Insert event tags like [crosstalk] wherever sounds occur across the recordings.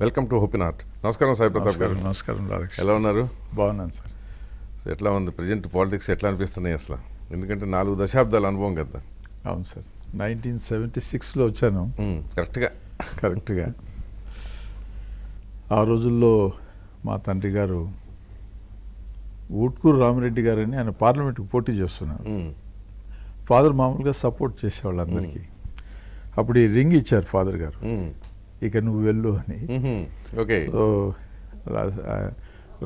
Welcome to హోపినాట్ నమస్కారం సాయి ప్రతాప్ గారు నమస్కారం ఎలా ఉన్నారు బాగున్నాను సార్ సో ఎట్లా ఉంది ప్రజెంట్ పాలిటిక్స్ ఎట్లా అనిపిస్తున్నాయి అసలు ఎందుకంటే నాలుగు దశాబ్దాల అనుభవం కదా అవును సార్ నైన్టీన్ సెవెంటీ సిక్స్లో వచ్చాను కరెక్ట్గా కరెక్ట్గా ఆ రోజుల్లో మా తండ్రి గారు ఊట్కూరు రామిరెడ్డి గారని ఆయన పార్లమెంట్కి పోటీ చేస్తున్నారు ఫాదర్ మామూలుగా సపోర్ట్ చేసేవాళ్ళు అందరికీ అప్పుడు ఈ రింగ్ ఇచ్చారు ఫాదర్ గారు ఇక నువ్వు వెళ్ళు అని ఓకే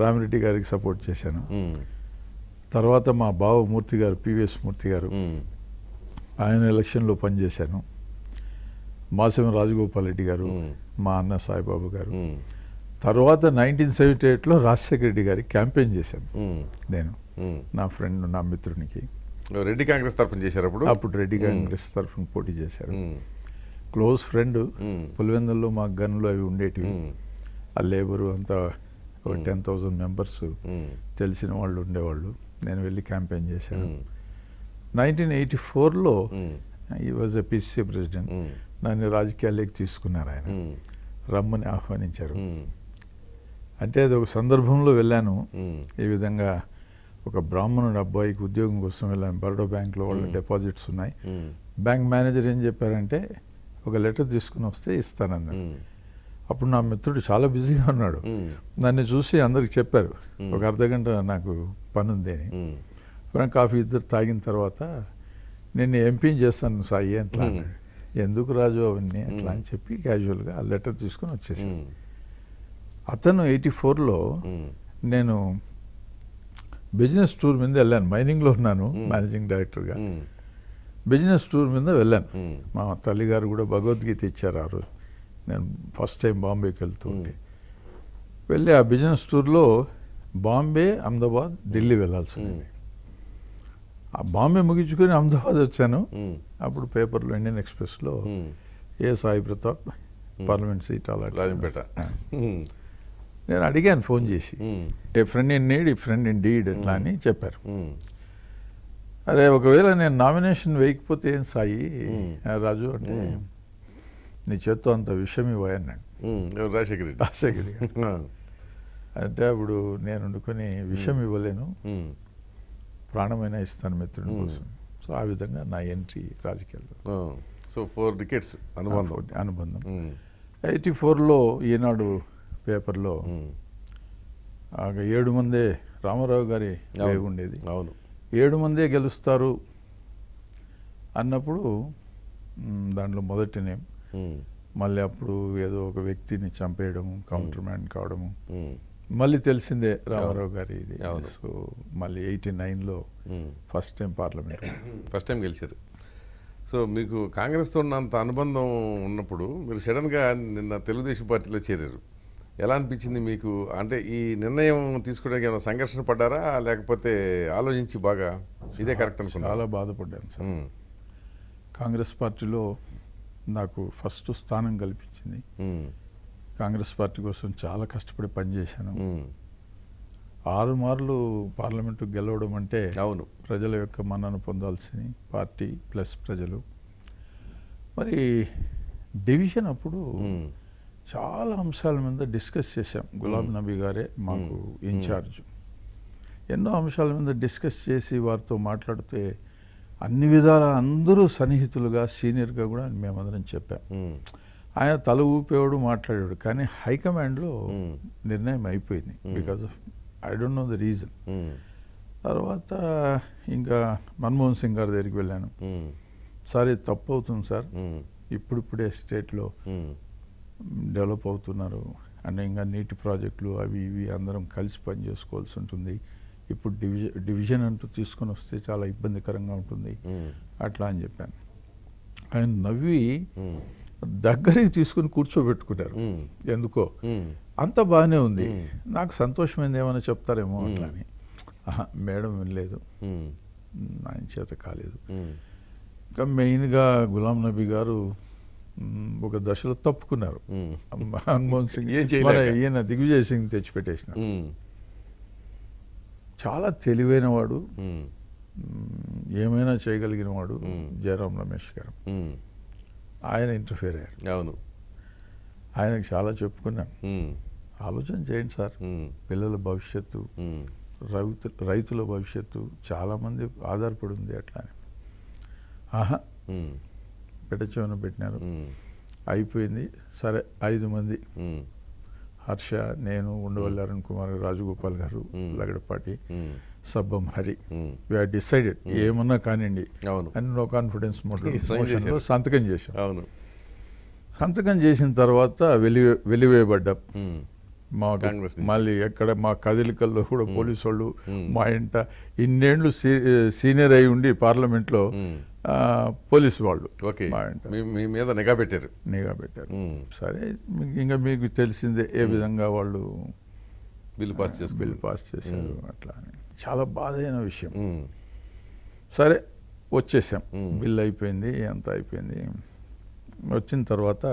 రామిరెడ్డి గారికి సపోర్ట్ చేశాను తర్వాత మా బావ మూర్తి గారు పివిఎస్ మూర్తి గారు ఆయన ఎలక్షన్లో పనిచేశాను మాసం రాజగోపాల్ రెడ్డి గారు మా అన్న సాయిబాబు గారు తర్వాత నైన్టీన్ సెవెంటీ ఎయిట్లో రాజశేఖర రెడ్డి గారి క్యాంపెయిన్ చేశాను నేను నా ఫ్రెండ్ నా మిత్రునికి రెడ్డి కాంగ్రెస్ తరఫున చేశారు అప్పుడు అప్పుడు రెడ్డి కాంగ్రెస్ తరఫున పోటీ చేశారు క్లోజ్ ఫ్రెండ్ పులివెందుల్లో మా గన్లు అవి ఉండేటివి ఆ లేబరు అంతా టెన్ థౌజండ్ మెంబర్స్ తెలిసిన వాళ్ళు ఉండేవాళ్ళు నేను వెళ్ళి క్యాంపెయిన్ చేశాను నైన్టీన్ ఎయిటీ ఫోర్లో ఈ వాజ్ ఎ పిసిసి ప్రెసిడెంట్ నన్ను రాజకీయాల్లోకి తీసుకున్నారు ఆయన రమ్మని ఆహ్వానించారు అంటే అది ఒక సందర్భంలో వెళ్ళాను ఈ విధంగా ఒక బ్రాహ్మణుడు అబ్బాయికి ఉద్యోగం కోసం వెళ్ళాను బరోడా బ్యాంక్లో వాళ్ళ డిపాజిట్స్ ఉన్నాయి బ్యాంక్ మేనేజర్ ఏం చెప్పారంటే ఒక లెటర్ తీసుకుని వస్తే ఇస్తానన్నాడు అప్పుడు నా మిత్రుడు చాలా బిజీగా ఉన్నాడు నన్ను చూసి అందరికి చెప్పారు ఒక అర్ధ గంట నాకు పని ఉంది అని కాఫీ ఇద్దరు తాగిన తర్వాత నేను ఎంపీని చేస్తాను సాయి అంటే ఎందుకు రాజు అవన్నీ అట్లా అని చెప్పి క్యాజువల్గా ఆ లెటర్ తీసుకుని వచ్చేసి అతను ఎయిటీ ఫోర్లో నేను బిజినెస్ టూర్ మీద వెళ్ళాను మైనింగ్లో ఉన్నాను మేనేజింగ్ డైరెక్టర్గా బిజినెస్ టూర్ మీద వెళ్ళాను మా తల్లిగారు కూడా భగవద్గీత ఇచ్చారు ఆ రోజు నేను ఫస్ట్ టైం బాంబేకి వెళ్తూ ఉండే వెళ్ళి ఆ బిజినెస్ టూర్లో బాంబే అహ్మదాబాద్ ఢిల్లీ వెళ్ళాల్సి ఉంది ఆ బాంబే ముగించుకొని అహ్మదాబాద్ వచ్చాను అప్పుడు పేపర్లో ఇండియన్ ఎక్స్ప్రెస్లో A Sai Prathap parliament seat అలా నేను అడిగాను ఫోన్ చేసి a friend in need a friend in deed ఎట్లా అని చెప్పారు అరే ఒకవేళ నేను నామినేషన్ వేయకపోతే ఏం సాయి రాజు అంటే నీ చేత్తో అంత విషయం ఇవ్వన్నాడు రాజశేఖరి రాజశేఖర అంటే అప్పుడు నేను వండుకొని విషయం ఇవ్వలేను ప్రాణమైన ఇస్తాను మిత్రుడి కోసం సో ఆ విధంగా నా ఎంట్రీ రాజకీయాల్లో సో ఫోర్ టికెట్స్ అనుబంధం అనుబంధం ఎయిటీ ఫోర్లో ఈనాడు పేపర్లో ఏడు మందే రామారావు గారి ఉండేది అవును ఏడు మందే గెలుస్తారు అన్నప్పుడు దాంట్లో మొదటి నేమ్ మళ్ళీ అప్పుడు ఏదో ఒక వ్యక్తిని చంపేయడము కౌంటర్ మ్యాన్ కావడము మళ్ళీ తెలిసిందే రామారావు గారి ఇది సో మళ్ళీ ఎయిటీ నైన్లో first time parliament first time గెలిచారు సో మీకు కాంగ్రెస్తో ఉన్నంత అనుబంధం ఉన్నప్పుడు మీరు సడన్గా నిన్న తెలుగుదేశం పార్టీలో చేరారు ఎలా అనిపించింది మీకు అంటే ఈ నిర్ణయం తీసుకోవడానికి ఏమైనా సంఘర్షణ పడ్డారా లేకపోతే ఆలోచించి బాగా ఇదే కరెక్ట్ అనుకున్నా చాలా బాధపడ్డాను సార్ కాంగ్రెస్ పార్టీలో నాకు ఫస్ట్ స్థానం కల్పించింది కాంగ్రెస్ పార్టీ కోసం చాలా కష్టపడి పనిచేశాను ఆరు మార్లు పార్లమెంటు గెలవడం అంటే అవును ప్రజల యొక్క మన్నను పొందాల్సింది పార్టీ ప్లస్ ప్రజలు మరి డివిజన్ అప్పుడు చాలా అంశాల మీద డిస్కస్ చేశాం గులాబ్ నబీ గారే మాకు ఇన్ఛార్జ్ ఎన్నో అంశాల మీద డిస్కస్ చేసి వారితో మాట్లాడితే అన్ని విధాల అందరూ సన్నిహితులుగా సీనియర్గా కూడా మేమందరం చెప్పాం ఆయన తల ఊపేవాడు మాట్లాడాడు కానీ హైకమాండ్లో నిర్ణయం అయిపోయింది because of I don't know the reason తర్వాత ఇంకా మన్మోహన్ సింగ్ గారి దగ్గరికి వెళ్ళాను సరే తప్పు అవుతుంది సార్ ఇప్పుడిప్పుడే స్టేట్లో డెవలప్ అవుతున్నారు అంటే ఇంకా నీటి ప్రాజెక్టులు అవి ఇవి అందరం కలిసి పని చేసుకోవాల్సి ఉంటుంది ఇప్పుడు డివిజ డివిజన్ అంటూ తీసుకొని వస్తే చాలా ఇబ్బందికరంగా ఉంటుంది అట్లా అని చెప్పాను ఆయన నవ్వి దగ్గరికి తీసుకుని కూర్చోబెట్టుకున్నారు ఎందుకో అంత బాగానే ఉంది నాకు సంతోషమైంది ఏమైనా చెప్తారేమో అట్లా అని మేడం వినలేదు ఆయన చేత కాలేదు ఇంకా మెయిన్గా గులాం నబీ గారు ఒక దశలో తప్పుకున్నారు మన్మోహన్ సింగ్ ఈయన దిగ్విజయ్ సింగ్ తెచ్చిపెట్టేసిన చాలా తెలివైన వాడు ఏమైనా చేయగలిగిన వాడు జయరాం రమేష్ గారు ఆయన ఇంటర్ఫియర్ అయ్యారు అవును ఆయనకు చాలా చెప్పుకున్నాను ఆలోచన చేయండి సార్ పిల్లల భవిష్యత్తు రైతు రైతుల భవిష్యత్తు చాలామంది ఆధారపడి ఉంది అట్లా ఆహా పెడచెవున పెట్టినారు అయిపోయింది సరే ఐదు మంది హర్ష నేను ఉండవల్లి అరుణ్ కుమార్ రాజగోపాల్ గారు లగడపాటి సబ్బం హరి వీఆర్ డిసైడెడ్ ఏమన్నా కానివ్వండి అని నో కాన్ఫిడెన్స్ మోషన్లో సంతకం చేశాం అవును సంతకం చేసిన తర్వాత వెలి వెలివేయబడ్డాం మా మళ్ళీ ఎక్కడ మా కదలికల్లో కూడా పోలీసు వాళ్ళు మా ఇంట ఇన్నేళ్లు సీనియర్ అయి ఉండి పార్లమెంట్లో పోలీస్ వాళ్ళు ఓకే మీ మీద నిఘా పెట్టారు నిఘా పెట్టారు సరే మీకు ఇంకా మీకు తెలిసిందే ఏ విధంగా వాళ్ళు బిల్ పాస్ చేసి బిల్ పాస్ చేశారు అట్లా అని చాలా బాధ అయిన విషయం సరే వచ్చేసాం బిల్ అయిపోయింది అంత అయిపోయింది వచ్చిన తర్వాత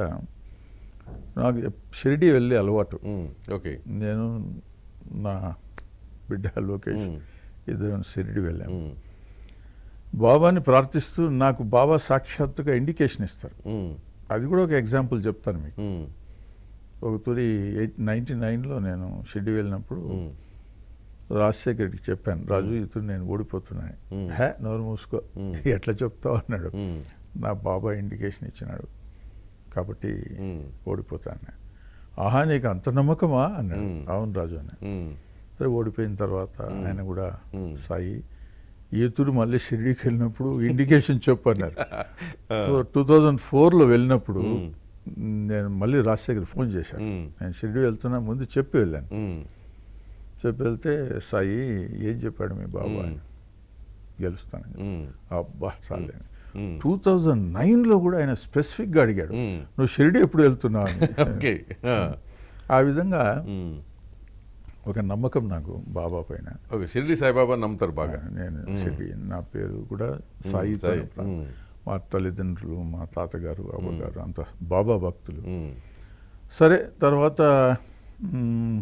నాకు షిరిడి వెళ్ళి అలవాటు ఓకే నేను నా బిడ్డ లోకేష్ ఇద్దరం షిరిడి వెళ్ళాము బాబాని ప్రార్థిస్తూ నాకు బాబా సాక్షాత్తుగా ఇండికేషన్ ఇస్తారు అది కూడా ఒక ఎగ్జాంపుల్ చెప్తాను మీకు ఒక తొలి ఎయిట్ నైన్టీ నైన్లో నేను షెడ్యూ వెళ్ళినప్పుడు రాజశేఖర్కి చెప్పాను రాజు ఇతడు నేను ఓడిపోతున్నాయి హే నోరు మూసుకో [laughs] ఎట్లా చెప్తావు అన్నాడు నా బాబా ఇండికేషన్ ఇచ్చినాడు కాబట్టి ఓడిపోతాను ఆహా నీకు అంత నమ్మకమా అన్నాడు అవును రాజు అని సరే ఓడిపోయిన తర్వాత ఆయన కూడా సాయి ఈతుడు మళ్ళీ షిరిడీకి వెళ్ళినప్పుడు ఇండికేషన్ చెప్పు అన్నారు టూ థౌజండ్ ఫోర్లో వెళ్ళినప్పుడు నేను మళ్ళీ రాజశేఖర్ ఫోన్ చేశాను నేను షిరిడి వెళ్తున్నా ముందు చెప్పి వెళ్ళాను చెప్పి వెళ్తే సాయి ఏం చెప్పాడు మీ బాబు అని గెలుస్తానని అబ్బా చాలే టూ థౌజండ్ నైన్లో కూడా ఆయన స్పెసిఫిక్గా అడిగాడు నువ్వు షిరిడి ఎప్పుడు వెళ్తున్నావు [laughs] ఆ విధంగా ఒక నమ్మకం నాకు బాబా పైన ఓకే షిరిడి సాయిబాబా నమ్ముతారు బాగా నేను షిరిడి నా పేరు కూడా సాయి సాయి మా తల్లిదండ్రులు మా తాతగారు అమ్మగారు అంత బాబా భక్తులు సరే తర్వాత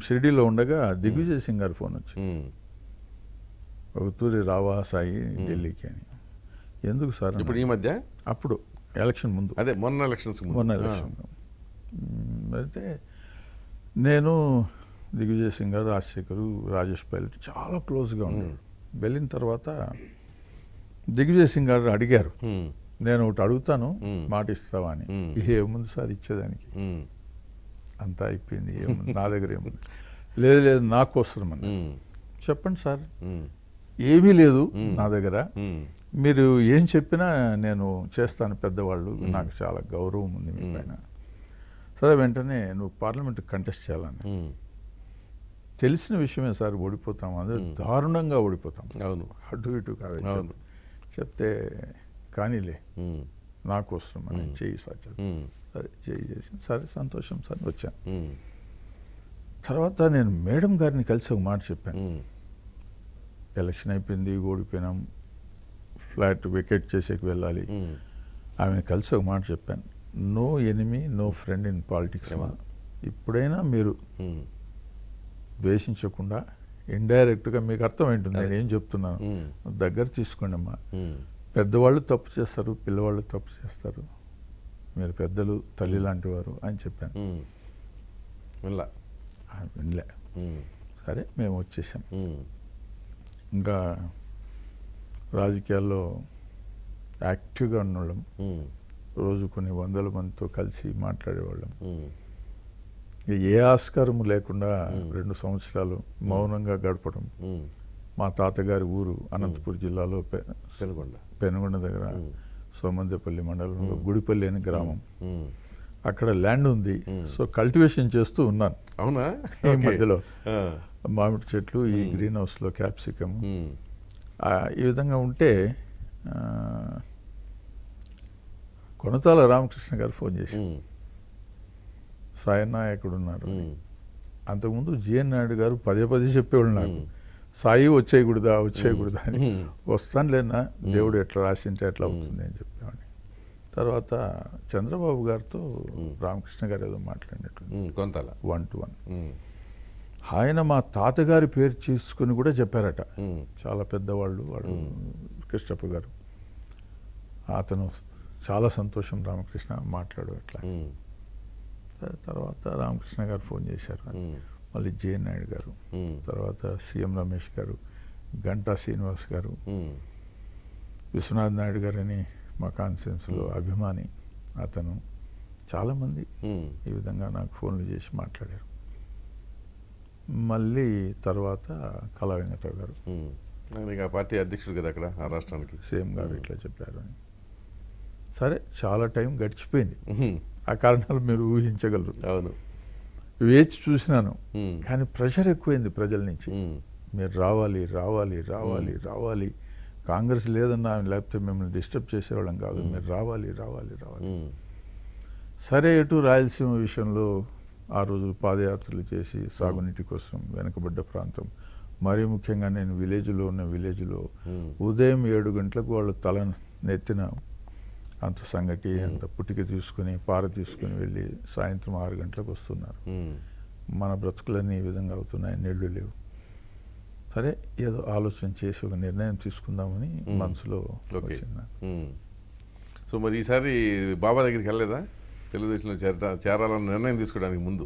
షిరిడీలో ఉండగా దిగ్విజయ్ సింగ్ గారు ఫోన్ వచ్చింది ఒక తూరి రావా సాయి ఢిల్లీకి అని ఎందుకు సార్ ఇప్పుడు ఈ మధ్య అప్పుడు ఎలక్షన్ ముందు అదే మొన్న ఎలక్షన్స్ మొన్న ఎలక్షన్ అయితే నేను దిగ్విజయ్ సింగ్ గారు రాజశేఖరు రాజేష్ పైలట్ చాలా క్లోజ్గా ఉండేవారు వెళ్ళిన తర్వాత దిగ్విజయ్ సింగ్ గారు అడిగారు నేను ఒకటి అడుగుతాను మాట ఇస్తావా అని ఏముంది సార్ ఇచ్చేదానికి అంతా అయిపోయింది ఏముంది నా దగ్గర ఏముంది లేదు లేదు నాకు అని చెప్పండి సార్ ఏమీ లేదు నా దగ్గర మీరు ఏం చెప్పినా నేను చేస్తాను పెద్దవాళ్ళు నాకు చాలా గౌరవం ఉంది మీ పైన సరే వెంటనే నువ్వు పార్లమెంట్ కంటెస్ట్ చేయాలని తెలిసిన విషయమే సార్ ఓడిపోతాం అదే దారుణంగా ఓడిపోతాం అవును అటు ఇటు కాదు చెప్తే కానీలే నాకోసం అని చేయి సార్ సరే చేయి చేసి సరే సంతోషం సార్ వచ్చాను తర్వాత నేను మేడం గారిని కలిసి ఒక మాట చెప్పాను ఎలక్షన్ అయిపోయింది ఓడిపోయినాం ఫ్లాట్ వికెట్ చేసేకి వెళ్ళాలి ఆమెను కలిసి ఒక మాట చెప్పాను no enemy no friend in politics ఇప్పుడైనా మీరు ద్వేషించకుండా ఇండైరెక్ట్గా మీకు అర్థం ఏంటుంది నేను ఏం చెప్తున్నాను దగ్గర తీసుకోండి అమ్మా పెద్దవాళ్ళు తప్పు చేస్తారు పిల్లవాళ్ళు తప్పు చేస్తారు మీరు పెద్దలు తల్లి లాంటి వారు అని చెప్పాను వినలే వినలే సరే మేము వచ్చేసాం ఇంకా రాజకీయాల్లో యాక్టివ్గా ఉన్నవాళ్ళం రోజు కొన్ని వందల మందితో కలిసి మాట్లాడేవాళ్ళం ఏ ఆస్కారము లేకుండా రెండు సంవత్సరాలు మౌనంగా గడపడం మా తాతగారి ఊరు అనంతపురం జిల్లాలో పెనుగొండ పెనుగొండ దగ్గర సోమందేపల్లి మండలంలో గుడిపల్లి అని గ్రామం అక్కడ ల్యాండ్ ఉంది సో కల్టివేషన్ చేస్తూ ఉన్నాను అవునా ఈ మధ్యలో మామిడి చెట్లు ఈ గ్రీన్ హౌస్లో క్యాప్సికమ్ ఈ విధంగా ఉంటే కొనతాల రామకృష్ణ గారు ఫోన్ చేశారు సాయనాయకుడు ఉన్నారు అంతకుముందు జిఎన్ నాయుడు గారు పదే పదే చెప్పేవాళ్ళు నాకు సాయి వచ్చేయకూడదా వచ్చేయకూడదా అని వస్తాను లేనా దేవుడు ఎట్లా రాసింటే ఎట్లా అవుతుంది అని చెప్పేవాడిని తర్వాత చంద్రబాబు గారితో రామకృష్ణ గారు ఏదో మాట్లాడినట్టు వన్ టు వన్ ఆయన మా తాతగారి పేరు చేసుకుని కూడా చెప్పారట చాలా పెద్దవాళ్ళు వాళ్ళు కృష్ణప్ప గారు అతను చాలా సంతోషం రామకృష్ణ మాట్లాడు అట్లా తర్వాత రామకృష్ణ గారు ఫోన్ చేశారు మళ్ళీ జే నాయుడు గారు తర్వాత సీఎం రమేష్ గారు గంటా శ్రీనివాస్ గారు విశ్వనాథ్ నాయుడు గారని మా కాన్సెన్స్లో అభిమాని అతను చాలామంది ఈ విధంగా నాకు ఫోన్లు చేసి మాట్లాడారు మళ్ళీ తర్వాత కళా వెంకటరావు గారు పార్టీ అధ్యక్షుడు కదా అక్కడ ఆ రాష్ట్రానికి సీఎం గారు ఇట్లా చెప్పారు అని సరే చాలా టైం గడిచిపోయింది ఆ కారణాలు మీరు ఊహించగలరు అవును వేచి చూసినాను కానీ ప్రెషర్ ఎక్కువైంది ప్రజల నుంచి మీరు రావాలి రావాలి రావాలి రావాలి కాంగ్రెస్ లేదన్నా లేకపోతే మిమ్మల్ని డిస్టర్బ్ చేసేవాళ్ళం కాదు మీరు రావాలి రావాలి రావాలి సరే ఎటు రాయలసీమ విషయంలో ఆ రోజు పాదయాత్రలు చేసి సాగునీటి కోసం వెనుకబడ్డ ప్రాంతం మరీ ముఖ్యంగా నేను విలేజ్లో ఉన్న విలేజ్లో ఉదయం ఏడు గంటలకు వాళ్ళు తల నెత్తిన అంత సంగటి అంత పుట్టిక తీసుకుని పార తీసుకుని వెళ్ళి సాయంత్రం ఆరు గంటలకు వస్తున్నారు మన బ్రతుకులన్నీ ఈ విధంగా అవుతున్నాయి నీళ్లు లేవు సరే ఏదో ఆలోచన చేసి ఒక నిర్ణయం తీసుకుందామని మనసులో వచ్చింది సో మరి ఈసారి బాబా దగ్గరికి వెళ్ళలేదా తెలుగుదేశంలో చేర చేరాలన్న నిర్ణయం తీసుకోవడానికి ముందు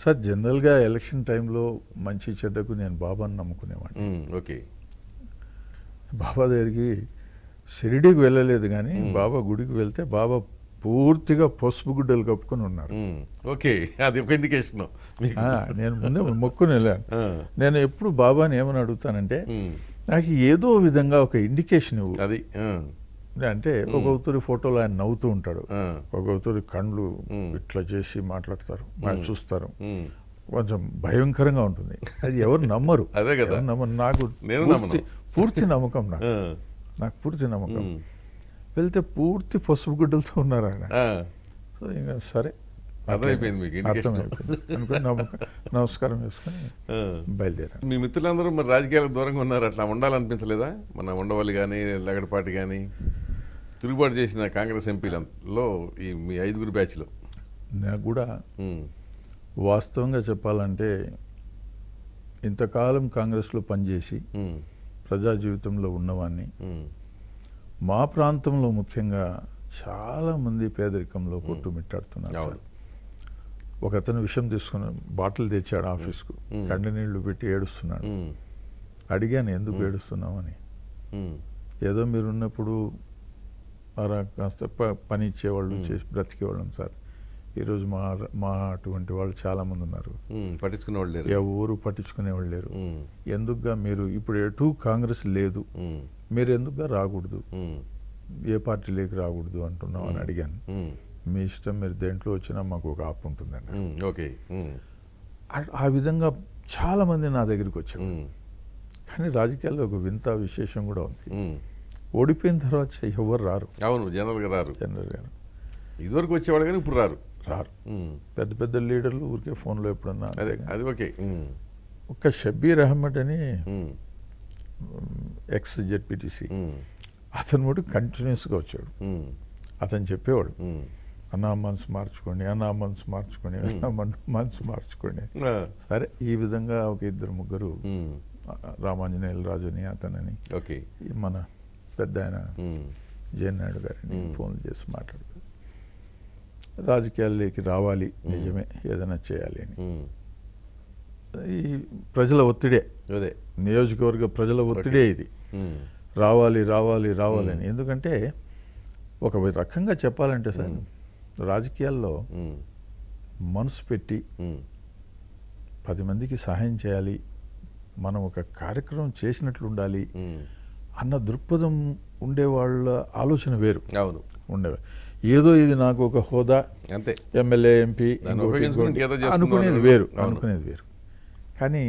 సార్ జనరల్గా ఎలక్షన్ టైంలో మంచి చెడ్డకు నేను బాబాను నమ్ముకునేవాడిని ఓకే బాబా దగ్గరికి షిరిడీకి వెళ్ళలేదు కానీ బాబా గుడికి వెళ్తే బాబా పూర్తిగా పసుపు గుడ్డలు కప్పుకొని ఉన్నారు ఓకే అది ఒక ఇండికేషన్ నేను ముందే మొక్కుని వెళ్ళాను నేను ఎప్పుడు బాబాని ఏమని అడుగుతానంటే నాకు ఏదో విధంగా ఒక ఇండికేషన్ ఇవ్వు అది అంటే ఒక ఫోటోలో ఆయన నవ్వుతూ ఉంటాడు ఒక ఉతురి కండ్లు ఇట్లా చేసి మాట్లాడతారు చూస్తారు కొంచెం భయంకరంగా ఉంటుంది అది ఎవరు నమ్మరు అదే కదా నమ్మరు నాకు పూర్తి నమ్మకం నాకు నాకు పూర్తి నమ్మకం వెళ్తే పూర్తి పసుపు గుడ్డలతో ఉన్నారు ఆయన సో ఇంకా సరే అర్థమైపోయింది మీకు అనుకుని నమస్కారం చేసుకుని బయలుదేరాను మీ మిత్రులందరూ మరి రాజకీయాలకు దూరంగా ఉన్నారు అట్లా ఉండాలనిపించలేదా మన ఉండవల్లి కానీ లగడపాటి కానీ తిరుగుబాటు చేసిన కాంగ్రెస్ ఎంపీలలో ఈ మీ ఐదుగురు బ్యాచ్లో నాకు కూడా వాస్తవంగా చెప్పాలంటే ఇంతకాలం కాంగ్రెస్లో పనిచేసి ప్రజా జీవితంలో ఉన్నవాడిని మా ప్రాంతంలో ముఖ్యంగా చాలామంది పేదరికంలో కొట్టుమిట్టాడుతున్నారు సార్ ఒక అతను విషయం తీసుకుని బాటిల్ తెచ్చాడు ఆఫీస్కు కండి నీళ్లు పెట్టి ఏడుస్తున్నాడు అడిగాను ఎందుకు ఏడుస్తున్నామని ఏదో మీరున్నప్పుడు అలా కాస్త పని ఇచ్చేవాళ్ళు చేసి బ్రతికేవాళ్ళం సార్ ఈరోజు మా మా అటువంటి వాళ్ళు చాలామంది ఉన్నారు పట్టించుకునే వాళ్ళు లేరు ఎవరు పట్టించుకునే వాళ్ళు లేరు ఎందుకుగా మీరు ఇప్పుడు ఎటు కాంగ్రెస్ లేదు మీరు ఎందుకుగా రాకూడదు ఏ పార్టీలోకి రాకూడదు అంటున్నాం అని అడిగాను మీ ఇష్టం మీరు దేంట్లో వచ్చినా మాకు ఒక ఆప్ ఉంటుందండి ఓకే ఆ విధంగా చాలామంది నా దగ్గరికి వచ్చారు కానీ రాజకీయాల్లో ఒక వింత విశేషం కూడా ఉంది ఓడిపోయిన తర్వాత ఎవరు రారు అవును జనరల్గా రారు జనరల్గా ఇదివరకు వచ్చేవాళ్ళు కానీ ఇప్పుడు రారు రారు పెద్ద పెద్ద లీడర్లు ఊరికే ఫోన్లో ఎప్పుడన్నా అది ఓకే ఒక షబీర్ అహ్మద్ అని ఎక్స్ జెడ్పీటీసీ అతను కూడా కంటిన్యూస్గా వచ్చాడు అతను చెప్పేవాడు అన్నా మనసు మార్చుకోండి అన్నా మనసు మార్చుకోండి అన్నా మనసు మార్చుకోండి సరే ఈ విధంగా ఒక ఇద్దరు ముగ్గురు రామాంజనేయుల రాజుని అతనని మన పెద్ద ఆయన జయనాయుడు గారిని ఫోన్ చేసి మాట్లాడు రాజకీయాల్లోకి రావాలి నిజమే ఏదైనా చేయాలి అని ఈ ప్రజల ఒత్తిడే అదే నియోజకవర్గ ప్రజల ఒత్తిడే ఇది రావాలి రావాలి రావాలి అని ఎందుకంటే ఒక రకంగా చెప్పాలంటే సార్ రాజకీయాల్లో మనసు పెట్టి పది మందికి సహాయం చేయాలి మనం ఒక కార్యక్రమం చేసినట్లు ఉండాలి అన్న దృక్పథం ఉండేవాళ్ళ ఆలోచన వేరు అవును ఉండేవారు ఏదో ఇది నాకు ఒక హోదా అంతే ఎమ్మెల్యే ఎంపీ అనుకునేది వేరు అనుకునేది వేరు కానీ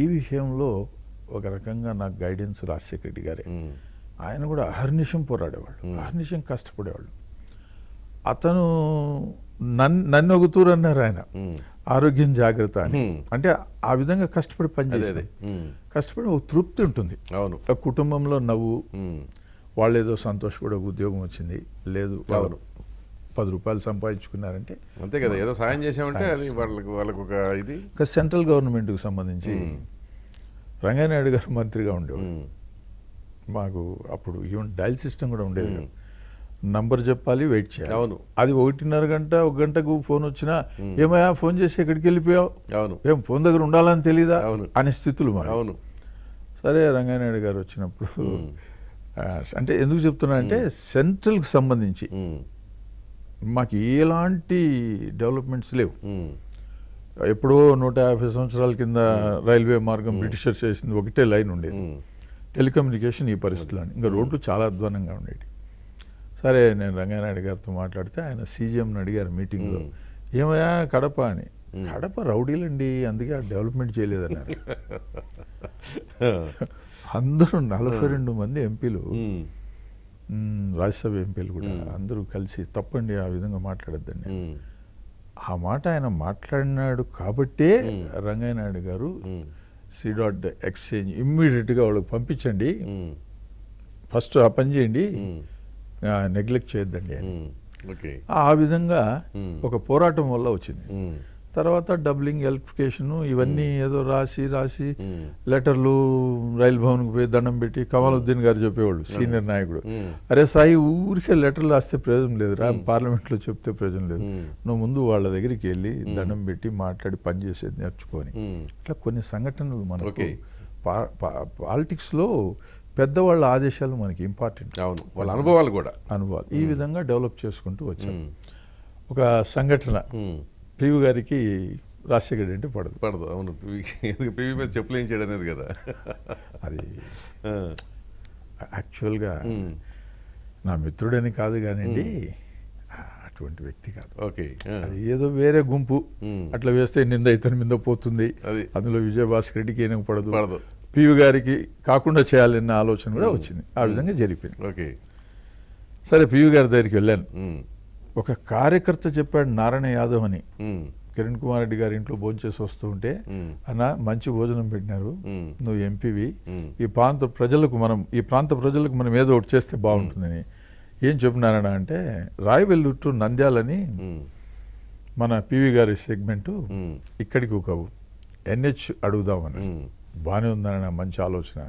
ఈ విషయంలో ఒక రకంగా నాకు గైడెన్స్ రాజశేఖర రెడ్డి గారే ఆయన కూడా అహర్నిషం పోరాడేవాళ్ళు అహర్నిషం కష్టపడేవాళ్ళు అతను నన్ను నన్ను ఒకతూరు అన్నారు ఆయన ఆరోగ్యం జాగ్రత్త అని అంటే ఆ విధంగా కష్టపడి పనిచేసేది కష్టపడి ఒక తృప్తి ఉంటుంది అవును కుటుంబంలో నవ్వు వాళ్ళు ఏదో సంతోషపడే ఉద్యోగం వచ్చింది లేదు వాళ్ళు పది రూపాయలు సంపాదించుకున్నారంటే అంతే కదా ఏదో సాయం చేసామంటే అది వాళ్ళకి వాళ్ళకు ఒక ఇది సెంట్రల్ గవర్నమెంట్కి సంబంధించి రంగానాయుడు గారు మంత్రిగా ఉండేవాడు మాకు అప్పుడు ఈవెన్ డైల్ సిస్టమ్ కూడా ఉండేది నంబర్ చెప్పాలి వెయిట్ చేయాలి అవును అది ఒకటిన్నర గంట ఒక గంటకు ఫోన్ వచ్చినా ఏమయ్యా ఫోన్ చేసి ఎక్కడికి వెళ్ళిపోయావు అవును ఏం ఫోన్ దగ్గర ఉండాలని తెలీదా అవును అనే స్థితులు మరి అవును సరే రంగానాయుడు గారు వచ్చినప్పుడు అంటే ఎందుకు చెప్తున్నా అంటే సెంట్రల్కి సంబంధించి మాకు ఎలాంటి డెవలప్మెంట్స్ లేవు ఎప్పుడో నూట యాభై సంవత్సరాల కింద రైల్వే మార్గం బ్రిటిషర్ చేసింది ఒకటే లైన్ ఉండేది టెలికమ్యూనికేషన్ ఈ పరిస్థితులు ఇంకా రోడ్లు చాలా అధ్వానంగా ఉండేవి సరే నేను రంగానాయుడు గారితో మాట్లాడితే ఆయన సీజీఎంని అడిగారు మీటింగ్లో ఏమయ్యా కడప అని కడప రౌడీలండి అందుకే డెవలప్మెంట్ చేయలేదన్నారు [laughs] అందరూ నలభై రెండు మంది ఎంపీలు రాజ్యసభ ఎంపీలు కూడా అందరూ కలిసి తప్పండి ఆ విధంగా మాట్లాడద్దండి ఆ మాట ఆయన మాట్లాడినాడు కాబట్టే రంగయ్యనాయుడు గారు సిడాట్ ఎక్స్చేంజ్ ఇమ్మీడియట్గా వాళ్ళకి పంపించండి ఫస్ట్ ఆ పని చేయండి నెగ్లెక్ట్ చేయొద్దండి ఆ విధంగా ఒక పోరాటం వల్ల వచ్చింది తర్వాత డబ్లింగ్ ఎలక్ట్రిఫికేషను ఇవన్నీ ఏదో రాసి రాసి లెటర్లు రైలు భవన్కి పోయి దండం పెట్టి కమలుద్దీన్ గారు చెప్పేవాళ్ళు సీనియర్ నాయకుడు అరే సాయి ఊరికే లెటర్లు రాస్తే ప్రయోజనం లేదురా పార్లమెంట్లో చెప్తే ప్రయోజనం లేదు నువ్వు ముందు వాళ్ళ దగ్గరికి వెళ్ళి దండం పెట్టి మాట్లాడి పనిచేసేది నేర్చుకొని ఇట్లా కొన్ని సంఘటనలు మనకి పాలిటిక్స్లో పెద్దవాళ్ళ ఆదేశాలు మనకి ఇంపార్టెంట్ అవును వాళ్ళ అనుభవాలు కూడా అనుభవాలు ఈ విధంగా డెవలప్ చేసుకుంటూ వచ్చాం ఒక సంఘటన పివి గారికి రాజశేఖర్ రెడ్డి పడదు పడదు అవును పివి మీద చెప్పులు చేయడం అనేది కదా అది యాక్చువల్గా నా మిత్రుడని కాదు కానివ్వండి అటువంటి వ్యక్తి కాదు ఓకే అది ఏదో వేరే గుంపు అట్లా వేస్తే నింద ఇతని మీద పోతుంది అది అందులో విజయభాస్కర్ రెడ్డికి ఏనుగు పడదు పడదు పివి గారికి కాకుండా చేయాలన్న ఆలోచన కూడా వచ్చింది ఆ విధంగా జరిపింది ఓకే సరే పివి గారి దగ్గరికి వెళ్ళాను ఒక కార్యకర్త చెప్పాడు నారాయణ యాదవ్ అని కిరణ్ కుమార్ రెడ్డి గారి ఇంట్లో భోంచేసి వస్తూ ఉంటే అన్న మంచి భోజనం పెట్టినారు నువ్వు ఎంపీవి ఈ ప్రాంత ప్రజలకు మనం ఈ ప్రాంత ప్రజలకు మనం ఏదో ఒకటి చేస్తే బాగుంటుందని ఏం చెప్పినారణ అంటే రాయవెల్లు టు నంద్యాలని మన పివి గారి సెగ్మెంటు ఇక్కడికి ఒక ఎన్హెచ్ అడుగుదామని బాగానే ఉందన్న మంచి ఆలోచన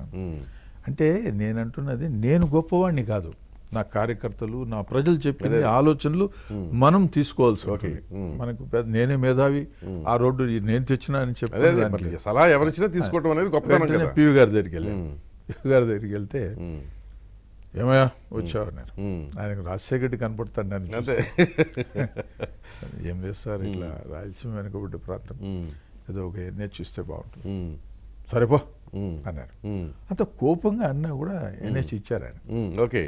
అంటే నేనంటున్నది నేను గొప్పవాడిని కాదు నా కార్యకర్తలు నా ప్రజలు చెప్పిన ఆలోచనలు మనం తీసుకోవాల్సి ఓకే మనకు నేనే మేధావి ఆ రోడ్డు నేను తెచ్చినా అని చెప్పి సలహా ఎవరిచ్చినా తీసుకోవటం అనేది గొప్ప పివి గారి దగ్గరికి వెళ్ళాను పివి గారి దగ్గరికి వెళ్తే ఏమయ్యా వచ్చావు నేను ఆయనకు రాజశేఖర్ రెడ్డి కనపడతాను నేను అదే [laughs] ఏం చేస్తారు ఇట్లా రాయలసీమ వెనుకబడ్డ ప్రాంతం ఏదో ఒక ఎన్నే చూస్తే బాగుంటుంది సరేపో అన్నారు అంత కోపంగా అన్నా కూడా ఎన్హెచ్ ఇచ్చారు ఆయన ఓకే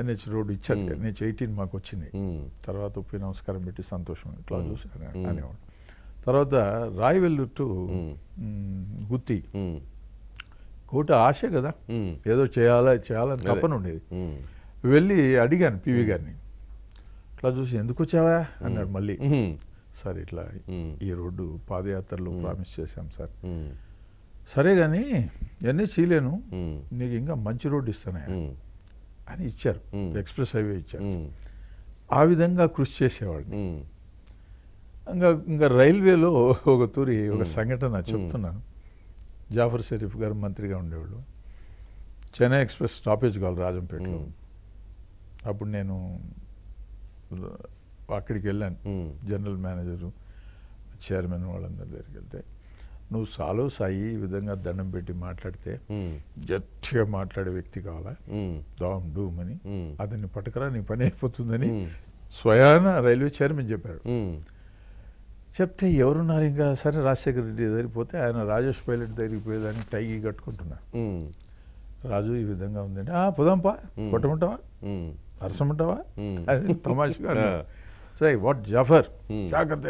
ఎన్హెచ్ రోడ్ ఇచ్చాడు ఎన్హెచ్ ఎయిటీన్ మాకు వచ్చింది తర్వాత ఉప్పి నమస్కారం పెట్టి సంతోషం ఇట్లా చూసి అనేవాడు తర్వాత రాయవెల్లు టు గుత్తి కోట ఆశ కదా ఏదో చేయాలా చేయాలని తప్పని ఉండేది వెళ్ళి అడిగాను పివి గారిని ఇట్లా చూసి ఎందుకు వచ్చావా అన్నాడు మళ్ళీ సార్ ఇట్లా ఈ రోడ్డు పాదయాత్రలో ప్రామిస్ చేశాం సార్ సరే కానీ ఎన్ని చేయలేను నీకు ఇంకా మంచి రోడ్డు ఇస్తానయ్యా అని ఇచ్చారు ఎక్స్ప్రెస్ హైవే ఇచ్చారు ఆ విధంగా కృషి చేసేవాడిని ఇంకా ఇంకా రైల్వేలో [laughs] ఒక తూరి ఒక సంఘటన చెప్తున్నాను జాఫర్ షరీఫ్ గారు మంత్రిగా ఉండేవాళ్ళు చెన్నై ఎక్స్ప్రెస్ స్టాపేజ్ కావాలి రాజంపేటలో అప్పుడు నేను అక్కడికి వెళ్ళాను జనరల్ మేనేజరు చైర్మన్ వాళ్ళందరి దగ్గరికి వెళ్తే నువ్వు సాలో సాయి ఈ విధంగా దండం పెట్టి మాట్లాడితే జట్టిగా మాట్లాడే వ్యక్తి కావాలా దామ్ డూమ్ అని అతన్ని పట్టుకరా నీ పని అయిపోతుందని స్వయాన రైల్వే చైర్మన్ చెప్పారు చెప్తే ఎవరున్నారు ఇంకా సరే రాజశేఖర రెడ్డి సరిపోతే ఆయన రాజేష్ పైలట్ దగ్గరికి పోయేదానికి టైగి కట్టుకుంటున్నా రాజు ఈ విధంగా ఉందండి ఆ పోదాంపా కొట్టమంటావా అరసమంటావా అది తమాషగా [laughs] సరే వాట్ జఫర్ జాగ్రత్త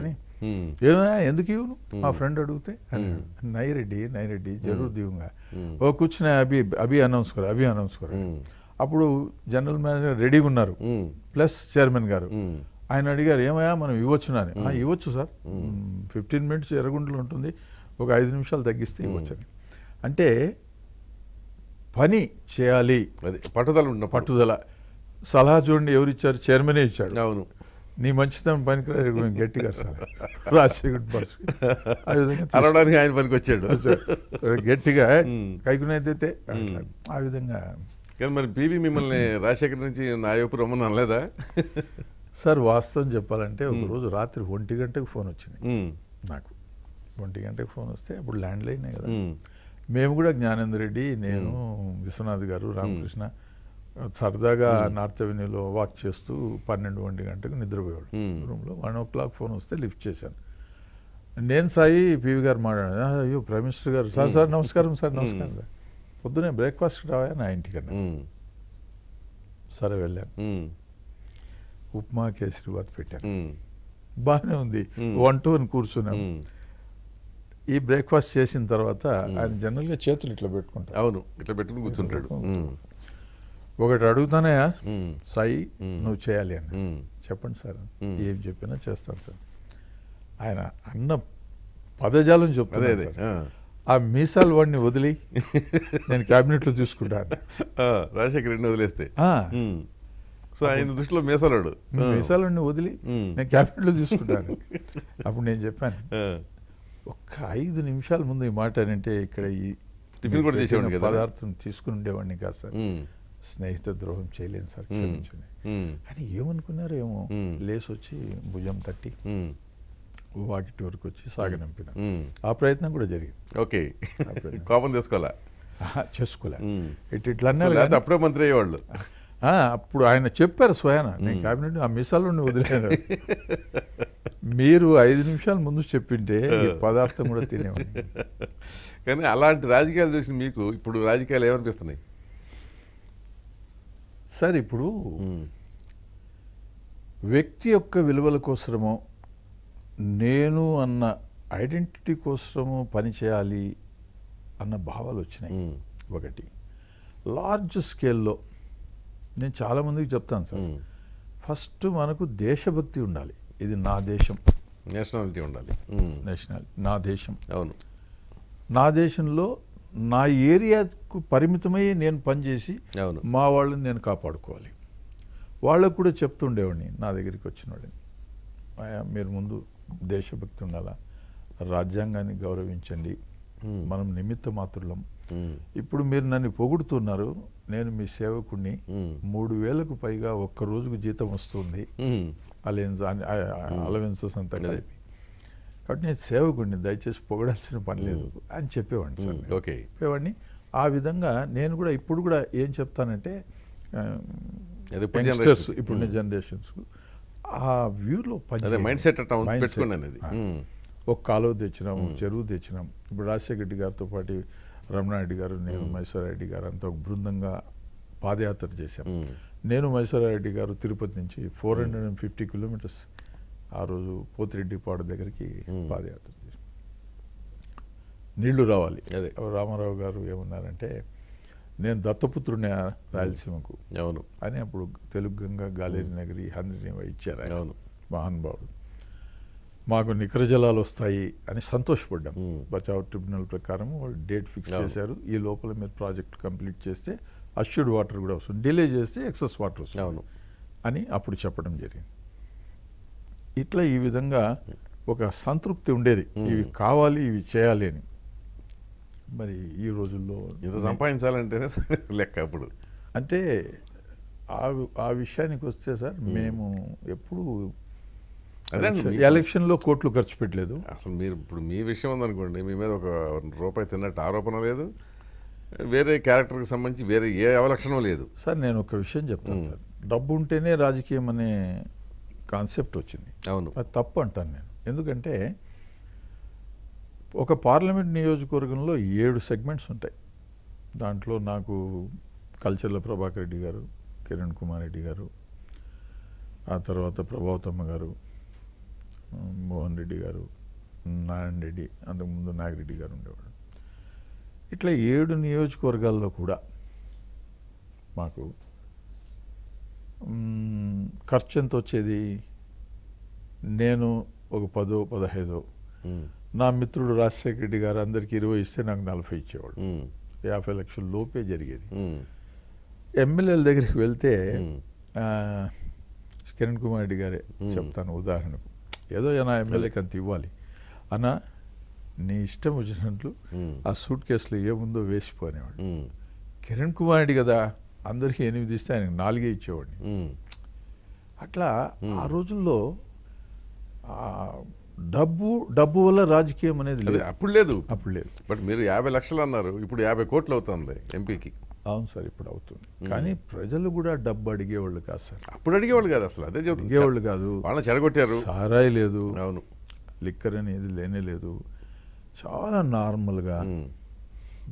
అని ఏమైనా ఎందుకు ఇవ్వను మా ఫ్రెండ్ అడిగితే నై రెడ్డి నై రెడ్డి జరూర్ దీవుగా ఓ కూర్చుని అభి అభి అనౌన్స్ కర అభి అనౌన్స్ కర అప్పుడు జనరల్ మేనేజర్ రెడీగా ఉన్నారు ప్లస్ చైర్మన్ గారు ఆయన అడిగారు ఏమయ్యా మనం ఇవ్వచ్చు అని ఇవ్వచ్చు సార్ ఫిఫ్టీన్ మినిట్స్ ఎరగుంటలు ఉంటుంది ఒక ఐదు నిమిషాలు తగ్గిస్తే ఇవ్వచ్చని అంటే పని చేయాలి అది పట్టుదల ఉన్న పట్టుదల సలహా చూడండి ఎవరిచ్చారు చైర్మనే ఇచ్చాడు అవును నీ మంచితనం పనికిరాదు మేము గట్టిగా సార్ రాజశేఖర్ బాసు ఆ విధంగా [laughs] అరవడానికి ఆయన పనికి వచ్చాడు గట్టిగా [laughs] కైకునైతే ఆ విధంగా కానీ మరి పీవీ మిమ్మల్ని రాజశేఖర్ నుంచి నా యొక్క రమ్మని అనలేదా [laughs] సార్ వాస్తవం చెప్పాలంటే ఒకరోజు రాత్రి ఒంటి గంటకు ఫోన్ వచ్చింది నాకు ఒంటి గంటకు ఫోన్ వస్తే అప్పుడు ల్యాండ్ లైనే కదా మేము కూడా జ్ఞానేందర్ రెడ్డి నేను విశ్వనాథ్ గారు రామకృష్ణ సరదాగా hmm. నార్త్ అవెన్యూలో వాక్ చేస్తూ పన్నెండు ఒంటి గంటకు నిద్రపోయాడు hmm. రూమ్లో వన్ ఓ క్లాక్ ఫోన్ వస్తే లిఫ్ట్ చేశాను నేను సాయి పివి గారు మాట్లాడాను అయ్యో prime minister garu sir hmm. Sir నమస్కారం సార్ నమస్కారం సార్ పొద్దునే బ్రేక్ఫాస్ట్ రావా నా ఇంటికన్నా సరే వెళ్ళాను ఉప్మా కేసరి బాత్ పెట్టాను బాగానే ఉంది వన్ టూ అని కూర్చున్నాం ఈ బ్రేక్ఫాస్ట్ చేసిన తర్వాత ఆయన జనరల్గా చేతులు ఇట్లా పెట్టుకుంటాడు అవును ఇట్లా పెట్టుకుని కూర్చుంటాడు ఒకటి అడుగుతానే సాయి నువ్వు చేయాలి అని చెప్పండి సార్ ఏం చెప్పినా చేస్తాను సార్ ఆయన అన్న పదజాలం చెప్తాను ఆ మీసాల్ వాడిని వదిలి నేను లో చూసుకుంటాను [laughs] రాజశేఖర్ రెండు వదిలేస్తే సో ఆయన దృష్టిలో మీసాల్ వాడిని వదిలి నేను లో చూసుకుంటాను అప్పుడు నేను చెప్పాను ఒక్క ఐదు నిమిషాల ముందు ఈ మాట అంటే ఇక్కడ ఈ టిఫిన్ కూడా పదార్థం తీసుకుని ఉండేవాడిని కాదు సార్ స్నేహిత ద్రోహం చేయలేను సార్ క్షమించండి అని ఏమనుకున్నారు ఏమో లేసి వచ్చి భుజం తట్టి వాటి వరకు వచ్చి సాగనంపిన ఆ ప్రయత్నం కూడా జరిగింది ఓకే కోపం తీసుకోవాలా చేసుకోలే ఇట్ ఇట్లా అన్నారు అప్పుడే మంత్రి అయ్యేవాళ్ళు అప్పుడు ఆయన చెప్పారు స్వయాన నేను క్యాబినెట్ ఆ మిసాలు వదిలేదు మీరు ఐదు నిమిషాల ముందు చెప్పింటే పదార్థం కూడా తినేవాడిని [laughs] కానీ అలాంటి రాజకీయాలు చూసిన మీకు ఇప్పుడు రాజకీయాలు ఏమనిపిస్తున్నాయి సార్ ఇప్పుడు వ్యక్తి యొక్క విలువల కోసమో నేను అన్న ఐడెంటిటీ కోసము పనిచేయాలి అన్న భావాలు వచ్చినాయి ఒకటి లార్జ్ స్కేల్లో నేను చాలామందికి చెప్తాను సార్ ఫస్ట్ మనకు దేశభక్తి ఉండాలి ఇది నా దేశం నేషనాలిటీ ఉండాలి నేషనాలిటీ నా దేశం అవును నా దేశంలో నా ఏరియాకు పరిమితమై నేను పనిచేసి మా వాళ్ళని నేను కాపాడుకోవాలి వాళ్ళకు కూడా చెప్తుండేవాడిని నా దగ్గరికి వచ్చిన మీరు ముందు దేశభక్తి ఉండాలా రాజ్యాంగాన్ని గౌరవించండి మనం నిమిత్త మాత్రులం ఇప్పుడు మీరు నన్ను పొగుడుతున్నారు నేను మీ సేవకుడిని మూడు వేలకు పైగా ఒక్క రోజుకు జీతం వస్తుంది అలయన్స్ అలవెన్సెస్ అంతా కలిపి కాబట్టి నేను సేవకుడిని దయచేసి పొగడాల్సిన పని లేదు అని చెప్పేవాడిని సార్ ఓకే చెప్పేవాడిని ఆ విధంగా నేను కూడా ఇప్పుడు కూడా ఏం చెప్తానంటే యంగ్స్టర్స్ ఇప్పుడున్న జనరేషన్స్ ఆ వ్యూలో మైండ్ సెట్ అనేది ఒక కాలువ తెచ్చినాం చెరువు తెచ్చినాం ఇప్పుడు రాజశేఖర రెడ్డి గారితో పాటు రమణారెడ్డి గారు నేను రెడ్డి గారు అంతా ఒక బృందంగా పాదయాత్ర చేశాం నేను రెడ్డి గారు తిరుపతి నుంచి four hundred and fifty kilometres ఆ రోజు పోతిరెడ్డిపాడు దగ్గరికి పాదయాత్ర చేసి నీళ్లు రావాలి అదే రామారావు గారు ఏమన్నారంటే నేను దత్తపుత్రుని రాయలసీమకు అవును అని అప్పుడు తెలుగు గంగ గాలేరి నగరి హంద్రిని ఇచ్చారు అవును మహానుభావుడు మాకు నికర జలాలు వస్తాయి అని సంతోషపడ్డాం బచావ్ ట్రిబ్యునల్ ప్రకారం వాళ్ళు డేట్ ఫిక్స్ చేశారు ఈ లోపల మీరు ప్రాజెక్ట్ కంప్లీట్ చేస్తే అష్యూడ్ వాటర్ కూడా వస్తుంది డిలే చేస్తే ఎక్సెస్ వాటర్ వస్తుంది అని అప్పుడు చెప్పడం జరిగింది ఇట్లా ఈ విధంగా ఒక సంతృప్తి ఉండేది ఇవి కావాలి ఇవి చేయాలి అని మరి ఈ రోజుల్లో ఇంత సంపాదించాలంటేనే లెక్క అప్పుడు అంటే ఆ ఆ విషయానికి వస్తే సార్ మేము ఎప్పుడు ఎలక్షన్లో కోట్లు ఖర్చు పెట్టలేదు అసలు మీరు ఇప్పుడు మీ విషయం ఉందనుకోండి మీ మీద ఒక రూపాయి తిన్నట్టు ఆరోపణ లేదు వేరే క్యారెక్టర్కి సంబంధించి వేరే ఏ అవలక్షణం లేదు సార్ నేను ఒక విషయం చెప్తాను సార్ డబ్బు ఉంటేనే రాజకీయం అనే కాన్సెప్ట్ వచ్చింది అవును అది తప్పు అంటాను నేను ఎందుకంటే ఒక పార్లమెంట్ నియోజకవర్గంలో ఏడు సెగ్మెంట్స్ ఉంటాయి దాంట్లో నాకు కల్చర్ల ప్రభాకర్ రెడ్డి గారు కిరణ్ కుమార్ రెడ్డి గారు ఆ తర్వాత ప్రభావతమ్మ గారు మోహన్ రెడ్డి గారు నారాయణ రెడ్డి అంతకుముందు నాగిరెడ్డి గారు ఉండేవాడు ఇట్లా ఏడు నియోజకవర్గాల్లో కూడా మాకు ఖర్చు ఎంత వచ్చేది నేను ఒక పదో పదహైదో నా మిత్రుడు రాజశేఖర రెడ్డి గారు అందరికి ఇరవై ఇస్తే నాకు నలభై ఇచ్చేవాడు యాభై లక్షల లోపే జరిగేది ఎమ్మెల్యేల దగ్గరికి వెళ్తే కిరణ్ కుమార్ రెడ్డి గారే చెప్తాను ఉదాహరణకు ఏదో నా ఎమ్మెల్యేకి అంత ఇవ్వాలి అన్న నీ ఇష్టం వచ్చినట్లు ఆ సూట్ కేసులో ఏముందో వేసిపోనేవాడు కిరణ్ కుమార్ రెడ్డి కదా అందరికీ ఎనిమిది ఇస్తే ఆయనకు నాలుగే ఇచ్చేవాడిని అట్లా ఆ రోజుల్లో డబ్బు డబ్బు వల్ల రాజకీయం అనేది లేదు అప్పుడు లేదు అప్పుడు లేదు బట్ మీరు యాభై లక్షలు అన్నారు ఇప్పుడు యాభై కోట్లు అవుతుంది ఎంపీకి అవును సార్ ఇప్పుడు అవుతుంది కానీ ప్రజలు కూడా డబ్బు అడిగేవాళ్ళు కాదు సార్ అప్పుడు అడిగేవాళ్ళు కాదు అసలు అదే అడిగేవాళ్ళు కాదు వాళ్ళని చెడగొట్టారు సారాయి లేదు అవును లిక్కర్ అనేది లేనే లేదు చాలా నార్మల్గా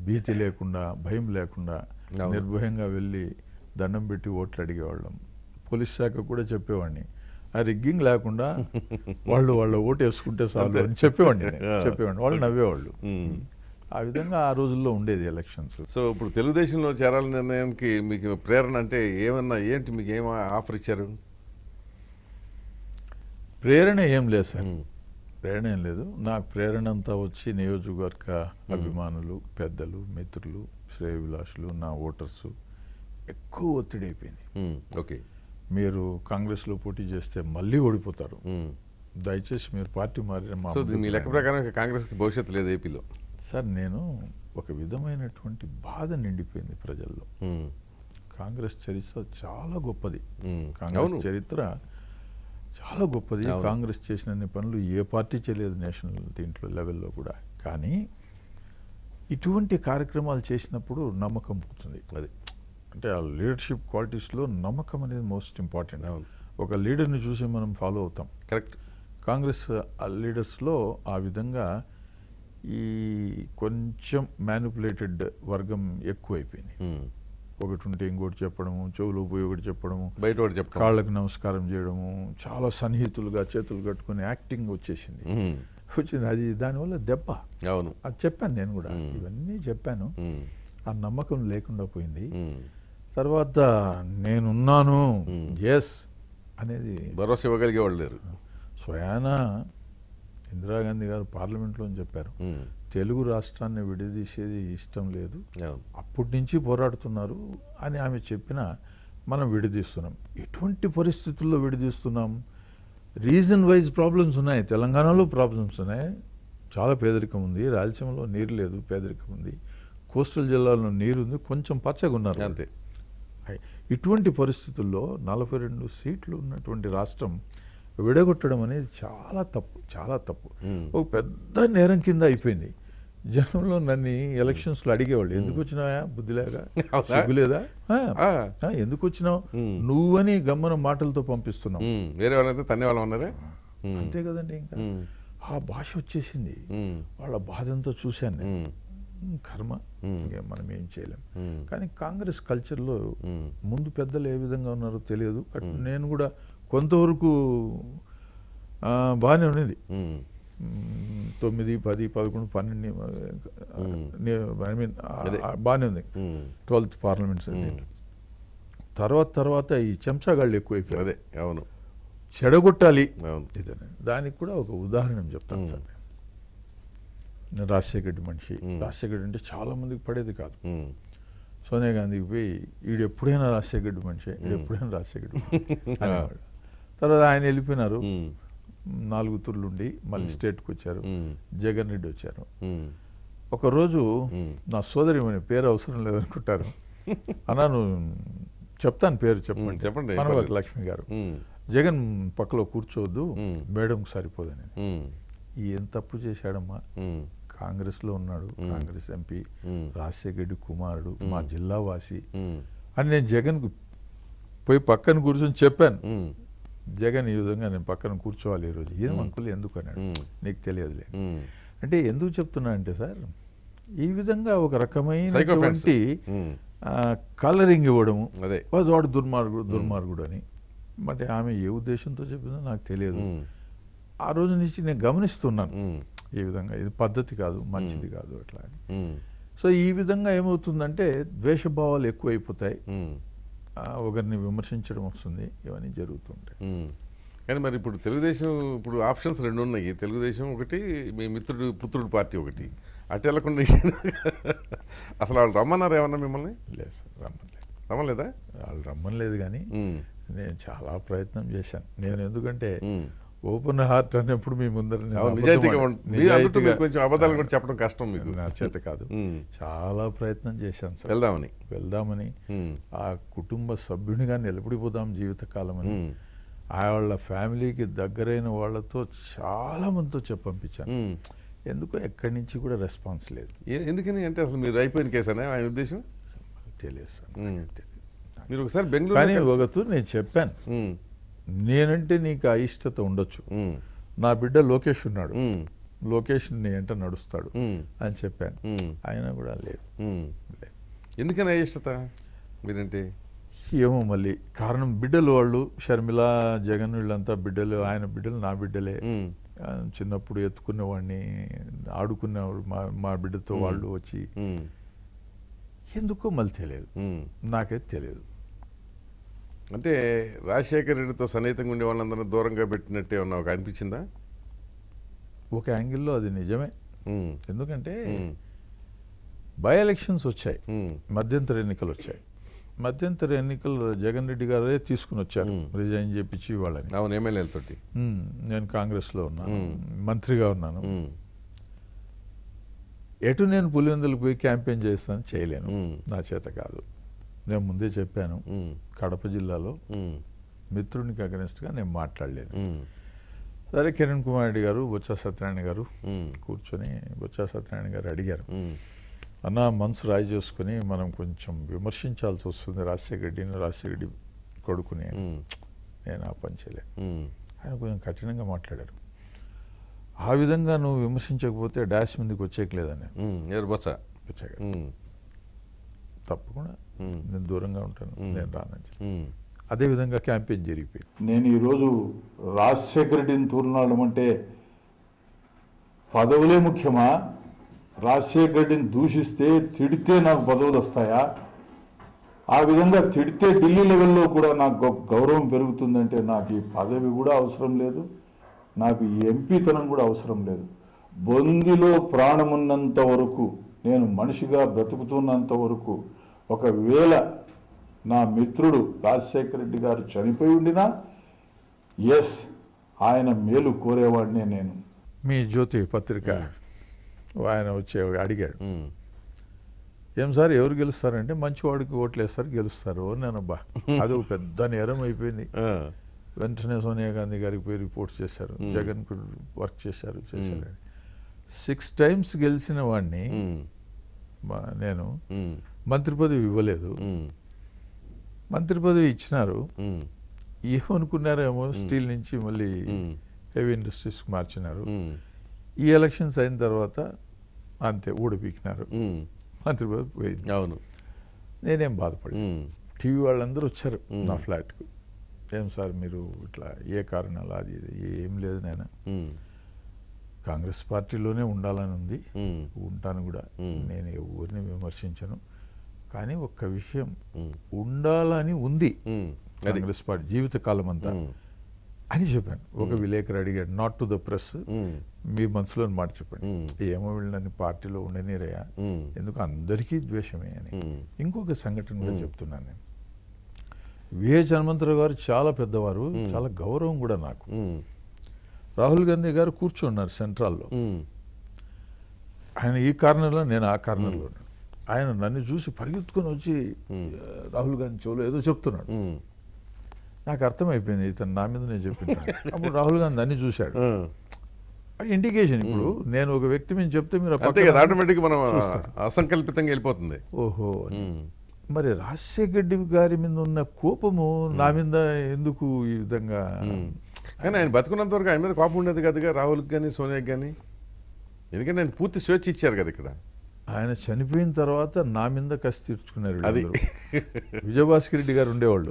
భీతి లేకుండా భయం లేకుండా నిర్భయంగా వెళ్ళి దండం పెట్టి ఓట్లు అడిగేవాళ్ళం పోలీస్ శాఖ కూడా చెప్పేవాడిని ఆ రిగ్గింగ్ లేకుండా [laughs] వాళ్ళు వాళ్ళ ఓటు వేసుకుంటే చాలు అని చెప్పేవాడిని చెప్పేవాడిని వాళ్ళు నవ్వేవాళ్ళు ఆ విధంగా ఆ రోజుల్లో ఉండేది ఎలక్షన్స్ సో ఇప్పుడు తెలుగుదేశంలో చేరాల నిర్ణయానికి మీకు ప్రేరణ అంటే ఏమన్నా ఏంటి మీకు ఏమో ఆఫర్ ఇచ్చారు ప్రేరణ ఏం లేదు సార్ ప్రేరణ ఏం లేదు నా ప్రేరణ అంతా వచ్చి నియోజకవర్గ అభిమానులు పెద్దలు మిత్రులు శ్రేయభిలాషులు నా ఓటర్స్ ఎక్కువ ఒత్తిడి అయిపోయింది ఓకే మీరు కాంగ్రెస్లో పోటీ చేస్తే మళ్ళీ ఓడిపోతారు దయచేసి మీరు పార్టీ మారిన మీ లెక్క ప్రకారం కాంగ్రెస్కి భవిష్యత్తు లేదు ఏపీలో సార్ నేను ఒక విధమైనటువంటి బాధ నిండిపోయింది ప్రజల్లో కాంగ్రెస్ చరిత్ర చాలా గొప్పది కాంగ్రెస్ చరిత్ర చాలా గొప్పది కాంగ్రెస్ చేసిన అన్ని పనులు ఏ పార్టీ చేయలేదు నేషనల్ దీంట్లో లెవెల్లో కూడా కానీ ఇటువంటి కార్యక్రమాలు చేసినప్పుడు నమ్మకం పోతుంది అది అంటే ఆ లీడర్షిప్ క్వాలిటీస్లో నమ్మకం అనేది మోస్ట్ ఇంపార్టెంట్ ఒక లీడర్ని చూసి మనం ఫాలో అవుతాం కరెక్ట్ కాంగ్రెస్ లీడర్స్లో ఆ విధంగా ఈ కొంచెం మ్యానిపులేటెడ్ వర్గం ఎక్కువైపోయింది ఒకటి ఉంటే ఇంకోటి చెప్పడము చెవులు పోయి ఒకటి చెప్పడము బయట ఒకటి చెప్పడం కాళ్ళకి నమస్కారం చేయడము చాలా సన్నిహితులుగా చేతులు కట్టుకుని యాక్టింగ్ వచ్చేసింది వచ్చింది అది దానివల్ల దెబ్బ అవును అది చెప్పాను నేను కూడా ఇవన్నీ చెప్పాను ఆ నమ్మకం లేకుండా పోయింది తర్వాత నేనున్నాను ఎస్ అనేది భరోసా ఇవ్వగలిగే వాళ్ళు లేరు స్వయానా ఇందిరాగాంధీ గారు పార్లమెంట్లో చెప్పారు తెలుగు రాష్ట్రాన్ని విడదీసేది ఇష్టం లేదు అప్పటి నుంచి పోరాడుతున్నారు అని ఆమె చెప్పిన మనం విడదీస్తున్నాం ఎటువంటి పరిస్థితుల్లో విడదీస్తున్నాం రీజన్ వైజ్ ప్రాబ్లమ్స్ ఉన్నాయి తెలంగాణలో ప్రాబ్లమ్స్ ఉన్నాయి చాలా పేదరికం ఉంది రాయలసీమలో నీరు లేదు పేదరికం ఉంది కోస్టల్ జిల్లాలో నీరు ఉంది కొంచెం పచ్చగా ఉన్నారు అంతే ఇటువంటి పరిస్థితుల్లో నలభై రెండు సీట్లు ఉన్నటువంటి రాష్ట్రం విడగొట్టడం అనేది చాలా తప్పు చాలా తప్పు ఒక పెద్ద నేరం కింద అయిపోయింది జనంలో నన్ను ఎలక్షన్స్లో అడిగేవాళ్ళు ఎందుకు వచ్చినావా బుద్ధి సిగ్గులేదా ఎందుకు వచ్చినావు నువ్వని గమ్మన మాటలతో పంపిస్తున్నావు వేరే వాళ్ళంతా తన్నే వాళ్ళు ఉన్నారే అంతే కదండి ఇంకా ఆ భాష వచ్చేసింది వాళ్ళ బాధంతో చూశాను కర్మ మనం ఏం చేయలేం కానీ కాంగ్రెస్ కల్చర్లో ముందు పెద్దలు ఏ విధంగా ఉన్నారో తెలియదు నేను కూడా కొంతవరకు బాగానే ఉండేది తొమ్మిది పది పదకొండు పన్నెండు ఐ మీన్ బాగానే ఉంది ట్వెల్త్ పార్లమెంట్స్ తర్వాత తర్వాత ఈ చెంచాగాళ్ళు ఎక్కువైపోయి అదే అవును చెడగొట్టాలి ఇదని దానికి కూడా ఒక ఉదాహరణ చెప్తాను సార్ నేను రెడ్డి మనిషి రెడ్డి అంటే చాలా మందికి పడేది కాదు సోనియా గాంధీకి పోయి ఈడు ఎప్పుడైనా రెడ్డి మనిషి ఎప్పుడైనా రాజశేఖర్ [laughs] అనేవాడు తర్వాత ఆయన వెళ్ళిపోయినారు నాలుగు తుర్లుండి మళ్ళీ స్టేట్కి వచ్చారు జగన్ రెడ్డి వచ్చారు ఒకరోజు నా సోదరి పేరు అవసరం లేదనుకుంటారు [laughs] అన్నా నువ్వు చెప్తాను పేరు చెప్పండి చెప్పండి మనవతి లక్ష్మి గారు జగన్ పక్కలో కూర్చోవద్దు మేడంకి సరిపోదని ఏం తప్పు చేశాడమ్మా కాంగ్రెస్లో ఉన్నాడు కాంగ్రెస్ ఎంపీ రెడ్డి కుమారుడు మా జిల్లా వాసి అని నేను జగన్కు పోయి పక్కన కూర్చొని చెప్పాను జగన్ ఈ విధంగా నేను పక్కన కూర్చోవాలి ఈరోజు ఏం అంకులు ఎందుకు అన్నాడు నీకు తెలియదులే అంటే ఎందుకు చెప్తున్నా అంటే సార్ ఈ విధంగా ఒక రకమైనటువంటి కలరింగ్ ఇవ్వడము అదే వాడు దుర్మార్గుడు దుర్మార్గుడు అని మరి ఆమె ఏ ఉద్దేశంతో చెప్పిందో నాకు తెలియదు ఆ రోజు నుంచి నేను గమనిస్తున్నాను ఈ విధంగా ఇది పద్ధతి కాదు మంచిది కాదు అట్లా అని సో ఈ విధంగా ఏమవుతుందంటే ద్వేషభావాలు ఎక్కువైపోతాయి ఒకరిని విమర్శించడం వస్తుంది ఇవన్నీ జరుగుతుంటాయి కానీ మరి ఇప్పుడు తెలుగుదేశం ఇప్పుడు ఆప్షన్స్ రెండు ఉన్నాయి తెలుగుదేశం ఒకటి మీ మిత్రుడు పుత్రుడు పార్టీ ఒకటి అటు వెళ్ళకుండా అసలు వాళ్ళు రమ్మన్నారు ఏమన్నా మిమ్మల్ని లేదు సార్ రమ్మలేదు రమ్మలేదా వాళ్ళు రమ్మలేదు కానీ నేను చాలా ప్రయత్నం చేశాను నేను ఎందుకంటే ఓపెన్ హార్ట్ అనేప్పుడు మీ ముందర కొంచెం అబద్ధాలు కూడా చెప్పడం కష్టం మీకు నా చేత కాదు [laughs] చాలా ప్రయత్నం చేశాను సార్ వెళ్దామని వెళ్దామని ఆ కుటుంబ సభ్యునిగా నిలబడిపోదాం జీవితకాలం అని ఆవిళ్ళ ఫ్యామిలీకి దగ్గరైన వాళ్ళతో చాలా మందితో చెప్పంపించాను ఎందుకు ఎక్కడి నుంచి కూడా రెస్పాన్స్ లేదు ఎందుకని అంటే అసలు మీరు అయిపోయిన కేసనే ఆయన ఉద్దేశం తెలియదు సార్ మీరు ఒకసారి బెంగళూరు కానీ ఒకతూ నేను చెప్పాను నేనంటే నీకు అయిష్టత ఉండొచ్చు నా బిడ్డ లోకేష్ ఉన్నాడు లోకేష్ నీ నడుస్తాడు అని చెప్పాను ఆయన కూడా లేదు ఎందుకని అయిష్టత మీరంటే ఏమో మళ్ళీ కారణం బిడ్డలు వాళ్ళు షర్మిల జగన్ వీళ్ళంతా బిడ్డలు ఆయన బిడ్డలు నా బిడ్డలే చిన్నప్పుడు ఎత్తుకునేవాడిని ఆడుకునేవాడు మా మా బిడ్డతో వాళ్ళు వచ్చి ఎందుకో మళ్ళీ తెలియదు నాకైతే తెలియదు అంటే రాజశేఖర రెడ్డితో సన్నిహితంగా ఉండే వాళ్ళందరూ దూరంగా పెట్టినట్టే ఉన్నా ఒక అనిపించిందా ఒక యాంగిల్లో అది నిజమే ఎందుకంటే బై ఎలక్షన్స్ వచ్చాయి మధ్యంతర ఎన్నికలు వచ్చాయి మధ్యంతర ఎన్నికలు జగన్ రెడ్డి గారే తీసుకుని వచ్చారు రిజైన్ చేపించి వాళ్ళని అవును ఎమ్మెల్యేలతోటి నేను కాంగ్రెస్లో ఉన్నాను మంత్రిగా ఉన్నాను ఎటు నేను పులివెందులకు పోయి క్యాంపెయిన్ చేస్తాను చేయలేను నా చేత కాదు నేను ముందే చెప్పాను కడప జిల్లాలో మిత్రునికి అగనెస్ట్గా నేను మాట్లాడలేదు సరే కిరణ్ కుమార్ రెడ్డి గారు బొత్స సత్యనారాయణ గారు కూర్చొని బొత్స సత్యనారాయణ గారు అడిగారు అన్న మనసు రాయి చేసుకుని మనం కొంచెం విమర్శించాల్సి వస్తుంది రాజశేఖర రెడ్డిని రాజశేఖర రెడ్డి కొడుకుని నేను ఆ పని చేయలేదు ఆయన కొంచెం కఠినంగా మాట్లాడారు ఆ విధంగా నువ్వు విమర్శించకపోతే డాష్ మీదకి వచ్చేయలేదని బొత్స వచ్చాక తప్పకుండా నేను దూరంగా ఉంటాను నేను రానని చెప్పి అదేవిధంగా క్యాంపెయిన్ జరిగిపోయింది నేను ఈరోజు రాజశేఖర రెడ్డిని తూర్నాడం అంటే పదవులే ముఖ్యమా రాజశేఖర రెడ్డిని దూషిస్తే తిడితే నాకు పదవులు వస్తాయా ఆ విధంగా తిడితే ఢిల్లీ లెవెల్లో కూడా నాకు గౌరవం పెరుగుతుందంటే నాకు ఈ పదవి కూడా అవసరం లేదు నాకు ఈ ఎంపీతనం కూడా అవసరం లేదు బొందిలో ప్రాణమున్నంత వరకు నేను మనిషిగా బ్రతుకుతున్నంత వరకు ఒకవేళ నా మిత్రుడు రాజశేఖర రెడ్డి గారు చనిపోయి ఉండినా ఎస్ ఆయన మేలు కోరేవాడినే నేను మీ జ్యోతి పత్రిక ఆయన వచ్చే అడిగాడు ఏం సార్ ఎవరు గెలుస్తారంటే మంచివాడికి ఓట్లు వేస్తారు గెలుస్తారు నేను అబ్బా [laughs] అది ఒక పెద్ద నేరం అయిపోయింది వెంటనే సోనియా గాంధీ గారికి పోయి రిపోర్ట్ చేశారు జగన్ వర్క్ చేశారు చేశారు సిక్స్ టైమ్స్ గెలిచిన వాడిని నేను మంత్రి పదవి ఇవ్వలేదు మంత్రి పదవి ఇచ్చినారు ఏమనుకున్నారేమో స్టీల్ నుంచి మళ్ళీ హెవీ ఇండస్ట్రీస్కి మార్చినారు ఈ ఎలక్షన్స్ అయిన తర్వాత అంతే ఊడిపీకినారు మంత్రి పదవి పోయింది అవును నేనేం బాధపడి టీవీ వాళ్ళందరూ వచ్చారు నా ఫ్లాట్కు ఏం సార్ మీరు ఇట్లా ఏ కారణాలు అది ఏం లేదు నేను కాంగ్రెస్ పార్టీలోనే ఉండాలని ఉంది ఉంటాను కూడా నేను ఎవరిని విమర్శించను కానీ ఒక్క విషయం ఉండాలని ఉంది కాంగ్రెస్ పార్టీ జీవితకాలం అంతా అని చెప్పాను ఒక విలేకరు అడిగాడు నాట్ టు ద ప్రెస్ మీ మనసులో మాట చెప్పండి ఏమో వెళ్ళని పార్టీలో ఉండనిరయ్యా ఎందుకు అందరికీ ద్వేషమే అని ఇంకొక సంఘటన కూడా చెప్తున్నాను నేను విహెచ్ హనుమంతరావు గారు చాలా పెద్దవారు చాలా గౌరవం కూడా నాకు రాహుల్ గాంధీ గారు కూర్చున్నారు సెంట్రల్లో ఆయన ఈ కార్నర్లో నేను ఆ కార్నర్లో ఆయన నన్ను చూసి పరిగెత్తుకొని వచ్చి రాహుల్ గాంధీ చెవులో ఏదో చెప్తున్నాడు నాకు అర్థమైపోయింది ఇతను నా మీద నేను చెప్పింది [laughs] అప్పుడు రాహుల్ గాంధీ నన్ను చూశాడు ఇండికేషన్ ఇప్పుడు నేను ఒక వ్యక్తి మీద చెప్తే మీరు ఆటోమేటిక్ మనం అసంకల్పితంగా వెళ్ళిపోతుంది ఓహో మరి రాజశేఖర్ రెడ్డి గారి మీద ఉన్న కోపము నా మీద ఎందుకు ఈ విధంగా కానీ ఆయన బతుకున్నంత వరకు ఆయన మీద కోపం ఉండేది కదా రాహుల్కి కానీ సోనియాకి కానీ ఎందుకంటే ఆయన పూర్తి స్వేచ్ఛ ఇచ్చారు కదా ఇక్కడ ఆయన చనిపోయిన తర్వాత నా మీద కసి తీర్చుకున్నారు అది విజయభాస్కర్ రెడ్డి గారు ఉండేవాళ్ళు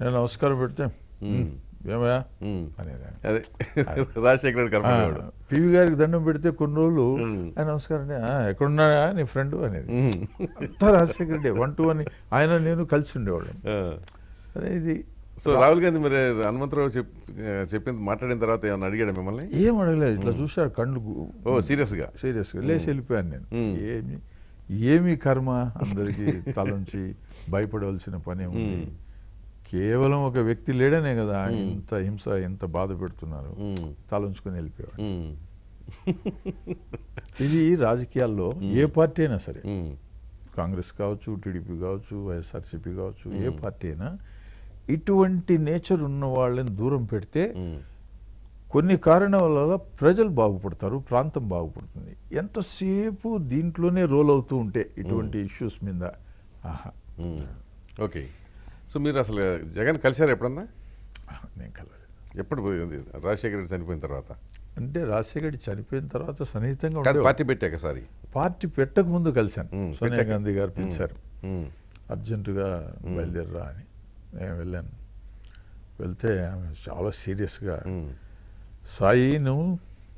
నేను నమస్కారం పెడితే ఏమయా అనేది రాజశేఖర గారు పివి గారికి దండం పెడితే కొన్ని రోజులు ఆయన నమస్కారం ఎక్కడున్నాయా నీ ఫ్రెండ్ అనేది అంతా రాజశేఖర రెడ్డి వన్ టూ అని ఆయన నేను కలిసి ఉండేవాళ్ళం అదే ఇది సో రాహుల్ గాంధీ మరి హనుమంతరావు చెప్పింది మాట్లాడిన తర్వాత ఏమన్నా అడిగాడు మిమ్మల్ని ఏం అడగలేదు ఇట్లా చూశాడు కళ్ళు ఓ సీరియస్గా సీరియస్గా లేచి వెళ్ళిపోయాను నేను ఏమి ఏమి కర్మ అందరికీ తలంచి భయపడవలసిన పని ఏమి కేవలం ఒక వ్యక్తి లేడనే కదా ఇంత హింస ఇంత బాధ పెడుతున్నారు తలంచుకొని వెళ్ళిపోయాడు [laughs] ఇది రాజకీయాల్లో ఏ పార్టీ అయినా సరే కాంగ్రెస్ కావచ్చు టీడీపీ కావచ్చు వైఎస్ఆర్సీపీ కావచ్చు ఏ పార్టీ అయినా ఇటువంటి నేచర్ ఉన్న వాళ్ళని దూరం పెడితే కొన్ని కారణాల ప్రజలు బాగుపడతారు ప్రాంతం బాగుపడుతుంది ఎంతసేపు దీంట్లోనే రోల్ అవుతూ ఉంటే ఇటువంటి ఇష్యూస్ మీద ఆహా ఓకే సో మీరు అసలు జగన్ కలిశారు ఎప్పుడన్నా నేను కలదు ఎప్పుడు రాజశేఖర రెడ్డి చనిపోయిన తర్వాత అంటే రాజశేఖర రెడ్డి చనిపోయిన తర్వాత సన్నిహితంగా పార్టీ పెట్టాక సారి పార్టీ పెట్టక ముందు కలిశాను సోనియా గాంధీ గారు పిలిచారు అర్జెంటుగా బయలుదేరరా అని నేను వెళ్ళాను వెళ్తే ఆమె చాలా సీరియస్గా సాయి నువ్వు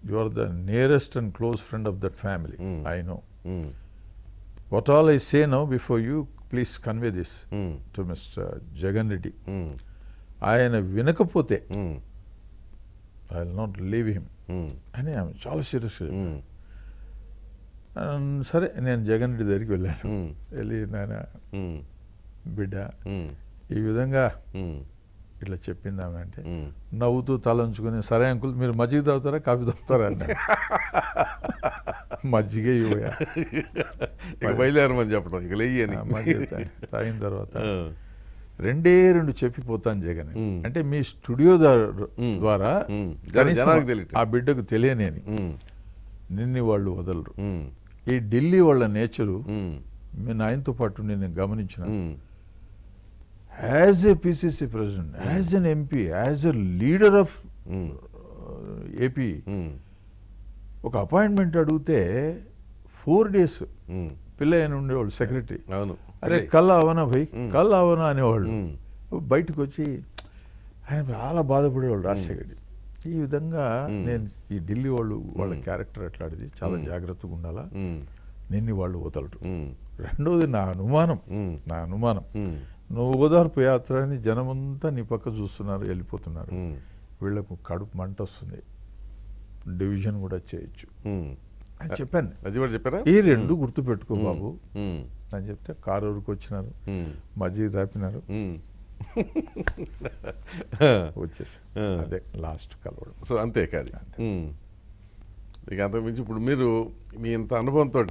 you are the nearest and close friend of that family I know what all I say now before you please convey this to mister Jagan Reddy ఆయన వినకపోతే I will not leave him అని ఆమె చాలా సీరియస్ సరే నేను జగన్ రెడ్డి దగ్గరికి వెళ్ళాను వెళ్ళి నాయన బిడ్డ ఈ విధంగా ఇట్లా చెప్పింది ఆమె అంటే నవ్వుతూ తలంచుకుని సరే అంకుల్ మీరు మజ్జిగ తవ్వుతారా కాఫీ తవ్వుతారా అండి మజ్జిగ [laughs] బయలుదేరమని చెప్పడం ఇక లేయని తాగిన తర్వాత రెండే రెండు చెప్పిపోతాను జగన్ అంటే మీ స్టూడియో ద్వారా ఆ బిడ్డకు తెలియనేని నిన్ను వాళ్ళు వదలరు ఈ ఢిల్లీ వాళ్ళ నేచరు మీ నాయనతో పాటు నేను గమనించిన as a PCC president as an MP as a leader of AP ఒక అపాయింట్మెంట్ అడిగితే ఫోర్ డేస్ అయిన ఉండేవాళ్ళు సెక్రటరీ అవును అరే కల్ అవనా భయ్ hmm. కల్ అవనా అనేవాళ్ళు hmm. బయటకు వచ్చి ఆయన చాలా బాధపడేవాళ్ళు hmm. రాజశేఖర్ ఈ విధంగా నేను ఈ ఢిల్లీ వాళ్ళు వాళ్ళ క్యారెక్టర్ ఎట్లాంటిది చాలా జాగ్రత్తగా ఉండాలా నిన్ను వాళ్ళు వదలటం రెండోది నా అనుమానం నా అనుమానం నువ్వు ఓదార్పు యాత్ర అని జనమంతా నీ పక్క చూస్తున్నారు వెళ్ళిపోతున్నారు వీళ్ళకు కడుపు మంట వస్తుంది డివిజన్ కూడా చేయొచ్చు అని చెప్పాను అది కూడా చెప్పారా ఈ రెండు గుర్తు పెట్టుకో బాబు అని చెప్తే కారు ఊరికి వచ్చినారు మజీ తాపినారు [laughs] వచ్చేసి అదే లాస్ట్ కలవడం సో అంతే కాదు అంతే ఇక అంతకుమించి ఇప్పుడు మీరు మీ ఇంత అనుభవంతో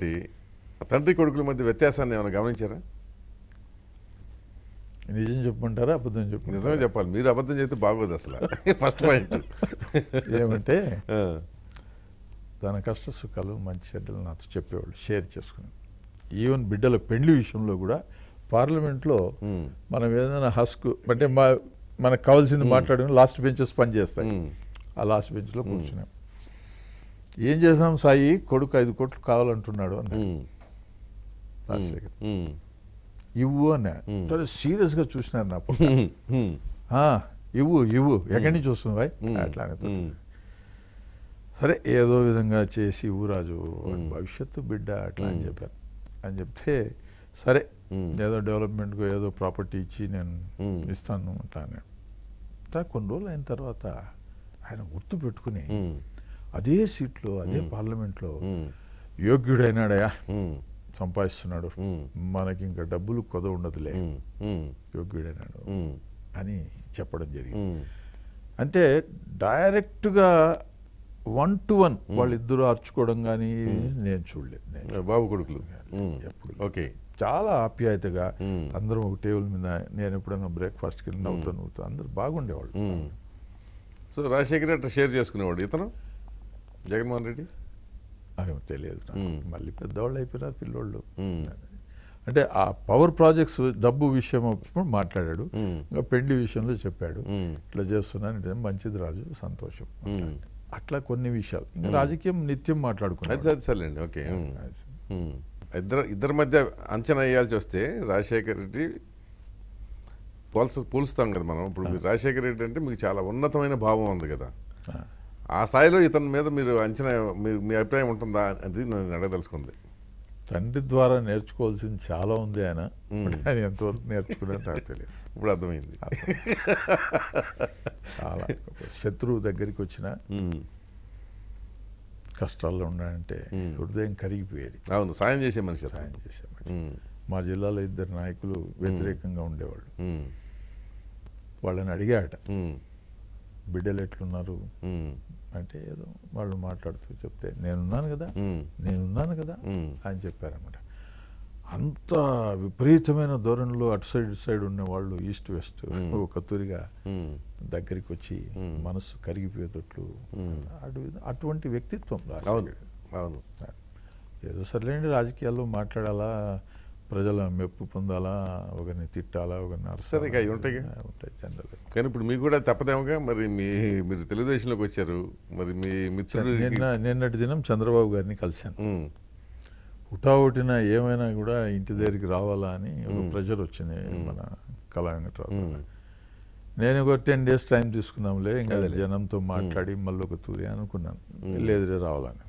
తండ్రి కొడుకుల మధ్య వ్యత్యాసాన్ని ఏమైనా గమనించారా నిజం చెప్పుకుంటారా అబద్ధం చెప్పు నిజమే చెప్పాలి మీరు అబద్ధం చెప్తే బాగోదు అసలు ఫస్ట్ [laughs] పాయింట్ ఏమంటే [laughs] తన కష్ట సుఖాలు మంచి చెడ్డలు నాతో చెప్పేవాళ్ళు షేర్ చేసుకుని ఈవెన్ బిడ్డల పెండ్లి విషయంలో కూడా పార్లమెంట్లో మనం ఏదైనా హస్క్ అంటే మా మనకు కావాల్సింది మాట్లాడుకుని లాస్ట్ బెంచెస్ పనిచేస్తాయి ఆ లాస్ట్ బెంచ్లో కూర్చున్నాం ఏం చేసాం సాయి కొడుకు ఐదు కోట్లు కావాలంటున్నాడు అని రాజశేఖర్ ఇవ్వు సీరియస్ గా చూసినారు నా ఇవ్వు ఇవ్వు ఎక్కడి నుంచి వస్తుంది అట్లా సరే ఏదో విధంగా చేసి ఊరాజు భవిష్యత్తు బిడ్డ అట్లా అని చెప్పాను అని చెప్తే సరే ఏదో డెవలప్మెంట్కు ఏదో ప్రాపర్టీ ఇచ్చి నేను ఇస్తాను అట్లా కొన్ని రోజులు అయిన తర్వాత ఆయన గుర్తు పెట్టుకుని అదే సీట్లో అదే పార్లమెంట్లో యోగ్యుడైనాడయా సంపాదిస్తున్నాడు మనకి ఇంకా డబ్బులు కొద ఉండదులే యోగ్యుడైనాడు అని చెప్పడం జరిగింది అంటే డైరెక్ట్గా వన్ టు వన్ వాళ్ళిద్దరూ అర్చుకోవడం కానీ నేను చూడలేదు బాబు కొడుకులు ఎప్పుడు ఓకే చాలా ఆప్యాయతగా అందరం ఒక టేబుల్ మీద నేను ఎప్పుడైనా బ్రేక్ఫాస్ట్కి వెళ్ళి నవ్వుతా నవ్వుతా అందరు బాగుండేవాళ్ళు సో రాజశేఖర్ రెడ్డి షేర్ చేసుకునేవాడు ఇతను జగన్మోహన్ రెడ్డి అవి తెలియదు మళ్ళీ పెద్దవాళ్ళు అయిపోయినారు పిల్లోళ్ళు అంటే ఆ పవర్ ప్రాజెక్ట్స్ డబ్బు విషయం అప్పుడు మాట్లాడాడు ఇంకా పెళ్లి విషయంలో చెప్పాడు ఇట్లా చేస్తున్నాను మంచిది రాజు సంతోషం అట్లా కొన్ని విషయాలు ఇంకా రాజకీయం నిత్యం మాట్లాడుకున్నాడు సర్లేండి ఓకే ఇద్దరు ఇద్దరి మధ్య అంచనా వేయాల్సి వస్తే రాజశేఖర రెడ్డి పోల్స్ పోలుస్తాం కదా మనం ఇప్పుడు రాజశేఖర రెడ్డి అంటే మీకు చాలా ఉన్నతమైన భావం ఉంది కదా ఆ స్థాయిలో ఇతని మీద మీరు అంచనా మీరు మీ అభిప్రాయం ఉంటుందా అనేది నేను అడగదలుచుకుంది తండ్రి ద్వారా నేర్చుకోవాల్సింది చాలా ఉంది ఆయన ఆయన ఎంతవరకు నేర్చుకున్నాడు నాకు తెలియదు ఇప్పుడు అర్థమైంది చాలా శత్రువు దగ్గరికి వచ్చిన కష్టాల్లో ఉన్నాయంటే హృదయం కరిగిపోయేది అవును సాయం చేసే మనిషి సాయం చేసే మనిషి మా జిల్లాలో ఇద్దరు నాయకులు వ్యతిరేకంగా ఉండేవాళ్ళు వాళ్ళని అడిగాట బిడ్డలు ఎట్లున్నారు అంటే ఏదో వాళ్ళు మాట్లాడుతూ చెప్తే నేనున్నాను కదా నేనున్నాను కదా అని చెప్పారనమాట అంత విపరీతమైన ధోరణిలో అటు సైడ్ ఇటు సైడ్ ఉన్న వాళ్ళు ఈస్ట్ వెస్ట్ [laughs] కత్తురిగా దగ్గరికి వచ్చి మనసు కరిగిపోయేటట్లు అటు అటువంటి వ్యక్తిత్వం రాశాడు ఏదో సర్లేండి రాజకీయాల్లో మాట్లాడాలా ప్రజల మెప్పు పొందాలా ఒకరిని తిట్టాలా ఒకరిని అరసరే అవి ఉంటాయి ఉంటాయి జనరల్ కానీ ఇప్పుడు మీకు కూడా తప్పదేమోగా మరి మీ మీరు తెలుగుదేశంలోకి వచ్చారు మరి మీ మిత్రులు నిన్న నిన్నటి దినం చంద్రబాబు గారిని కలిశాను హుటాహుటిన ఏమైనా కూడా ఇంటి దగ్గరికి రావాలా అని ఒక ప్రెషర్ వచ్చింది మన కళా వెంకటరావు నేను ఒక టెన్ డేస్ టైం తీసుకుందాంలే ఇంకా జనంతో మాట్లాడి మళ్ళీ ఒక తూరి అనుకున్నాను లేదు రావాలని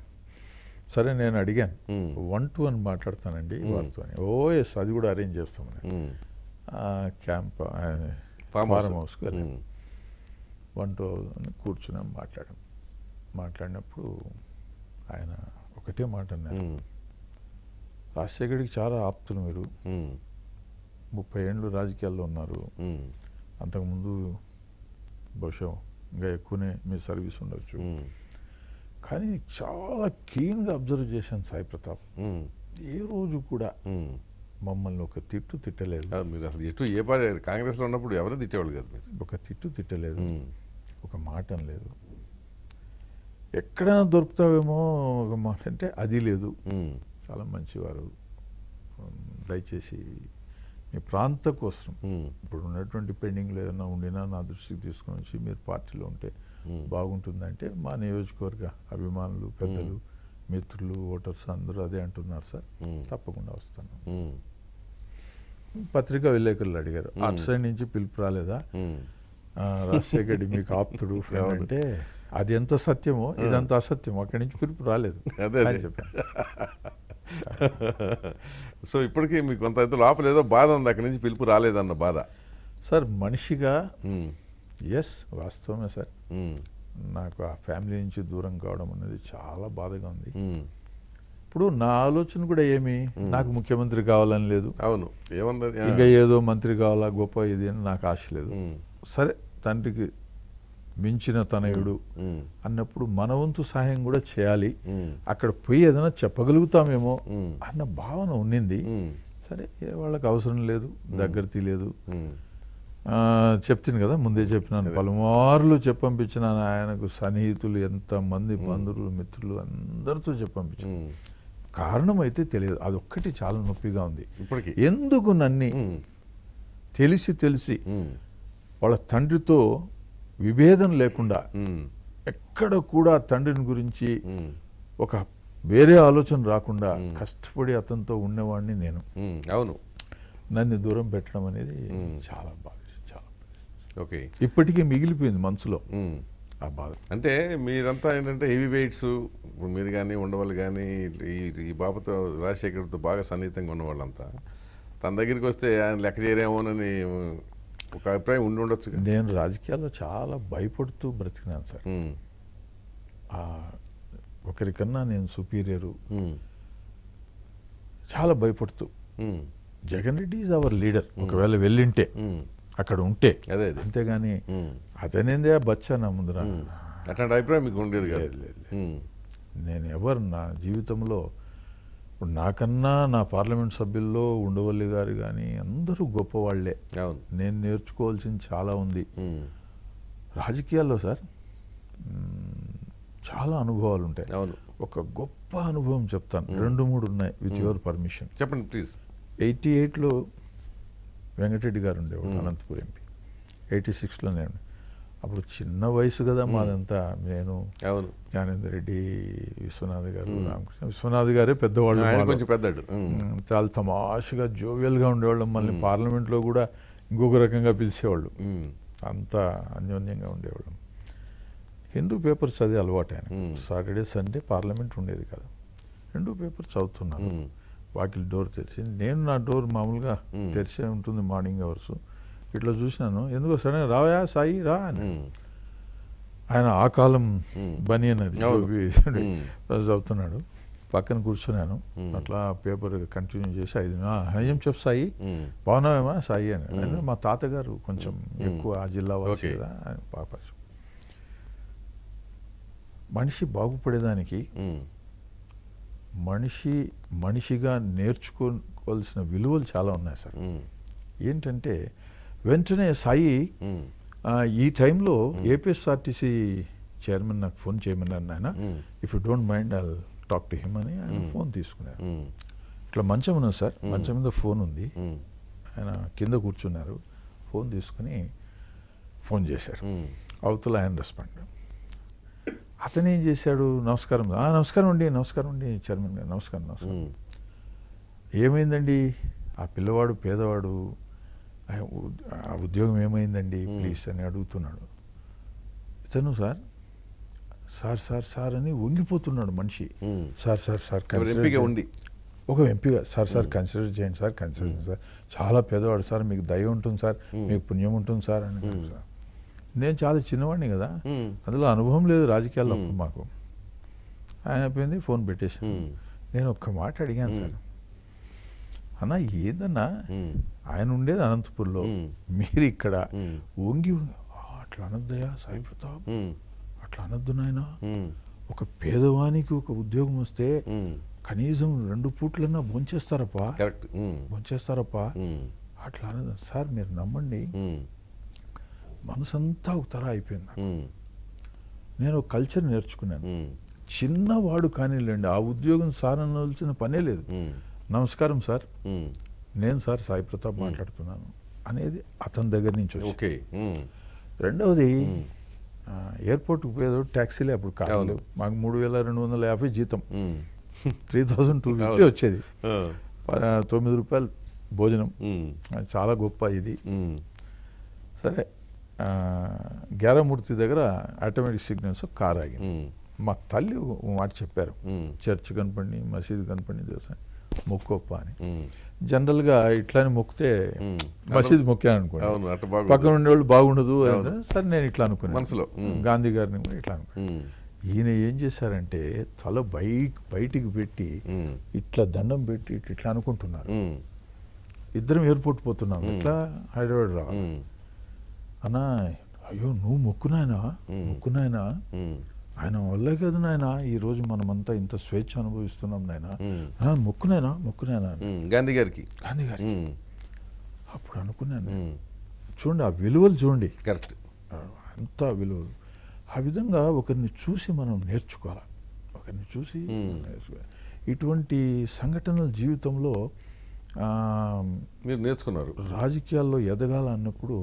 సరే నేను అడిగాను వన్ టు వన్ మాట్లాడతానండి వారితో ఎస్ అది కూడా అరేంజ్ చేస్తామని క్యాంప్ ఫార్మ్ హౌస్కి వెళ్ళాను వన్ టు కూర్చున్నాం మాట్లాడాం మాట్లాడినప్పుడు ఆయన ఒకటే మాట అన్నారు రాజశేఖరికి చాలా ఆప్తులు మీరు ముప్పై ఏళ్ళు రాజకీయాల్లో ఉన్నారు అంతకుముందు బహుశా ఇంకా ఎక్కువనే మీ సర్వీస్ ఉండొచ్చు కానీ చాలా క్లీన్గా అబ్జర్వ్ చేశాను సాయి ప్రతాప్ ఏ రోజు కూడా మమ్మల్ని ఒక తిట్టు తిట్టలేదు మీరు అసలు ఎటు ఏ పార్టీ కాంగ్రెస్లో ఉన్నప్పుడు ఎవరో తిట్టేవాళ్ళు కదా మీరు ఒక తిట్టు తిట్టలేదు ఒక మాట లేదు ఎక్కడైనా దొరుకుతావేమో ఒక మాట అంటే అది లేదు చాలా మంచివారు దయచేసి మీ ప్రాంతం కోసం ఇప్పుడు ఉన్నటువంటి పెండింగ్లో ఏదైనా ఉండినా నా దృష్టికి తీసుకొని వచ్చి మీరు పార్టీలో ఉంటే బాగుంటుందంటే మా నియోజకవర్గ అభిమానులు పెద్దలు మిత్రులు ఓటర్స్ అందరూ అదే అంటున్నారు సార్ తప్పకుండా వస్తాను పత్రికా విలేకరులు అడిగారు అటు సైడ్ నుంచి పిలుపు రాలేదా రాజశేఖర్ రెడ్డి మీకు ఆప్తుడు [laughs] ఫ్రెండ్ అంటే అది ఎంత సత్యమో ఇదంత అసత్యం అక్కడి నుంచి పిలుపు రాలేదు [laughs] అదే చెప్పాను [laughs] సో ఇప్పటికీ మీకు కొంత లోపలేదో బాధ ఉంది అక్కడి నుంచి పిలుపు రాలేదన్న బాధ సార్ మనిషిగా ఎస్ వాస్తవమే సార్ hmm. నాకు ఆ ఫ్యామిలీ నుంచి దూరం కావడం అనేది చాలా బాధగా ఉంది hmm. ఇప్పుడు నా ఆలోచన కూడా ఏమి hmm. నాకు ముఖ్యమంత్రి కావాలని లేదు అవును ఇంకా ఏదో మంత్రి కావాలా గొప్ప ఇది అని నాకు ఆశ లేదు సరే తండ్రికి మించిన తనయుడు అన్నప్పుడు మన వంతు సహాయం కూడా చేయాలి అక్కడ పోయి ఏదైనా చెప్పగలుగుతామేమో అన్న భావన ఉండింది సరే వాళ్ళకి అవసరం లేదు దగ్గర తీయలేదు చెప్తుంది కదా ముందే చెప్పినాను పలుమార్లు చెప్పంపించినాను ఆయనకు సన్నిహితులు ఎంతమంది బంధువులు మిత్రులు అందరితో చెప్పంపించాను కారణం అయితే తెలియదు అదొక్కటి చాలా నొప్పిగా ఉంది ఇప్పటికి ఎందుకు నన్ని తెలిసి తెలిసి వాళ్ళ తండ్రితో విభేదం లేకుండా ఎక్కడ కూడా తండ్రిని గురించి ఒక వేరే ఆలోచన రాకుండా కష్టపడి అతనితో ఉండేవాడిని నేను అవును నన్ను దూరం పెట్టడం అనేది చాలా బాగా ఓకే ఇప్పటికీ మిగిలిపోయింది మనసులో ఆ బాధ అంటే మీరంతా ఏంటంటే హెవీ వెయిట్స్ ఇప్పుడు మీరు కానీ ఉండవాళ్ళు కానీ ఈ ఈ బాబుతో రాజశేఖర్తో బాగా సన్నిహితంగా ఉన్నవాళ్ళంతా తన దగ్గరికి వస్తే ఆయన లెక్క చేయరేమోనని ఒక అభిప్రాయం ఉండి ఉండొచ్చు నేను రాజకీయాల్లో చాలా భయపడుతూ బ్రతికినాను సార్ ఒకరికన్నా నేను సుపీరియరు చాలా భయపడుతూ Jagan Reddy is our leader ఒకవేళ వెళ్ళింటే అక్కడ ఉంటే అదే అంతేగాని అతనేందే బచ్చ నా ముందు అట్లాంటి అభిప్రాయం మీకు ఉండేది లేదు నేను ఎవరు నా జీవితంలో ఇప్పుడు నాకన్నా నా పార్లమెంట్ సభ్యుల్లో ఉండవల్లి గారు కానీ అందరూ గొప్పవాళ్లే నేను నేర్చుకోవాల్సింది చాలా ఉంది రాజకీయాల్లో సార్ చాలా అనుభవాలు ఉంటాయి ఒక గొప్ప అనుభవం చెప్తాను రెండు మూడు ఉన్నాయి విత్ యువర్ పర్మిషన్ చెప్పండి ప్లీజ్ ఎయిటీ ఎయిట్లో వెంకటరెడ్డి గారు ఉండేవాడు అనంతపూర్ ఎంపీ ఎయిటీ సిక్స్లో నేను అప్పుడు చిన్న వయసు కదా మాదంతా నేను జ్ఞానేంద్ర రెడ్డి విశ్వనాథ్ గారు రామకృష్ణ విశ్వనాథ్ గారే పెద్దవాళ్ళు కొంచెం పెద్దవాడు చాలా తమాషగా జోవియల్గా ఉండేవాళ్ళు మళ్ళీ పార్లమెంట్లో కూడా ఇంకొక రకంగా పిలిచేవాళ్ళు అంత అన్యోన్యంగా ఉండేవాళ్ళం హిందూ పేపర్ చదివే అలవాటు ఆయన సాటర్డే సండే పార్లమెంట్ ఉండేది కదా హిందూ పేపర్ చదువుతున్నాను వాకిలి డోర్ తెరిచింది నేను నా డోర్ మామూలుగా తెరిచే ఉంటుంది మార్నింగ్ అవర్స్ ఇట్లా చూసినాను ఎందుకో సడన్ రావయా సాయి రా అని ఆయన ఆ కాలం బని అనేది చదువుతున్నాడు పక్కన కూర్చున్నాను అట్లా పేపర్ కంటిన్యూ చేసి ఐదు ఏం చెప్పు సాయి బాగున్నావేమా సాయి అని మా తాతగారు కొంచెం ఎక్కువ ఆ జిల్లా వాసి కదా మనిషి బాగుపడేదానికి మనిషి మనిషిగా నేర్చుకోవాల్సిన విలువలు చాలా ఉన్నాయి సార్ ఏంటంటే వెంటనే సాయి ఈ టైంలో ఏపీఎస్ఆర్టీసీ చైర్మన్ నాకు ఫోన్ చేయమన్నారు ఆయన if you don't mind I talk to him అని ఆయన ఫోన్ తీసుకున్నారు ఇట్లా మంచం ఉన్నది సార్ మంచం మీద ఫోన్ ఉంది ఆయన కింద కూర్చున్నారు ఫోన్ తీసుకుని ఫోన్ చేశారు అవతల ఆయన రెస్పాండ్ అతనే చేశాడు నమస్కారం నమస్కారం అండి నమస్కారం అండి చైర్మన్ గారు నమస్కారం నమస్కారం ఏమైందండి ఆ పిల్లవాడు పేదవాడు ఆ ఉద్యోగం ఏమైందండి ప్లీజ్ అని అడుగుతున్నాడు ఇతను సార్ సార్ సార్ సార్ అని వంగిపోతున్నాడు మనిషి సార్ సార్ సార్ ఉంది ఒక ఎంపీగా సార్ సార్ కన్సిడర్ చేయండి సార్ కన్సిడర్ చేయండి సార్ చాలా పేదవాడు సార్ మీకు దయ ఉంటుంది సార్ మీకు పుణ్యం ఉంటుంది సార్ అని సార్ నేను చాలా చిన్నవాడిని కదా అందులో అనుభవం లేదు రాజకీయాల్లో మాకు ఆయన అయిపోయింది ఫోన్ పెట్టేసి నేను ఒక్క మాట అడిగాను సార్ అన్న ఏదన్నా ఆయన ఉండేది అనంతపూర్లో మీరు ఇక్కడ వంగి అట్లా అనద్దయా సాయి ప్రతాప్ అట్లా అనద్దు నాయన ఒక పేదవానికి ఒక ఉద్యోగం వస్తే కనీసం రెండు పూట్లన్నా భోంచేస్తారప్పా భోంచేస్తారప్పా అట్లా అనద్దు సార్ మీరు నమ్మండి మనసంతా ఒక తర అయిపోయింది నేను ఒక కల్చర్ నేర్చుకున్నాను చిన్నవాడు కానిలేండి ఆ ఉద్యోగం సార్ అనవలసిన పనే లేదు నమస్కారం సార్ నేను సార్ సాయి ప్రతాప్ మాట్లాడుతున్నాను అనేది అతని దగ్గర నుంచి ఓకే రెండవది ఎయిర్పోర్ట్కి పోయేదో ట్యాక్సీలే అప్పుడు కావాలి మాకు మూడు వేల రెండు వందల యాభై జీతం త్రీ థౌజండ్ టూ ఫిఫ్టీ వచ్చేది తొమ్మిది రూపాయలు భోజనం చాలా గొప్ప ఇది సరే గ్యారమూర్తి దగ్గర ఆటోమేటిక్ సిగ్నల్స్ కార్ ఆగింది మా తల్లి మాట చెప్పారు చర్చ్ కనపడి మసీదు కనపడి దేవస్థానం మొక్కొప్ప అని జనరల్గా ఇట్లానే మొక్కితే మసీదు మొక్కాను అనుకోండి పక్కన ఉండేవాళ్ళు బాగుండదు సరే నేను ఇట్లా అనుకున్నాను మనసులో గాంధీ గారిని కూడా ఇట్లా అనుకున్నాను ఈయన ఏం చేశారంటే తల బైక్ బయటికి పెట్టి ఇట్లా దండం పెట్టి ఇట్లా అనుకుంటున్నారు ఇద్దరం ఎయిర్పోర్ట్ పోతున్నాం ఇట్లా హైదరాబాద్ రావాలి అన్నా అయ్యో నువ్వు మొక్కునాయనా మొక్కునాయనా ఆయన వల్లే కదా నాయన ఈరోజు మనమంతా ఇంత స్వేచ్ఛ అనుభవిస్తున్నాం నాయన మొక్కునైనా మొక్కునైనా గాంధీ గారికి గాంధీ గారి అప్పుడు అనుకున్నాను చూడండి ఆ విలువలు చూడండి కరెక్ట్ అంత విలువలు ఆ విధంగా ఒకరిని చూసి మనం నేర్చుకోవాలి ఒకరిని చూసి ఇటువంటి సంఘటనల జీవితంలో మీరు నేర్చుకున్నారు రాజకీయాల్లో ఎదగాలన్నప్పుడు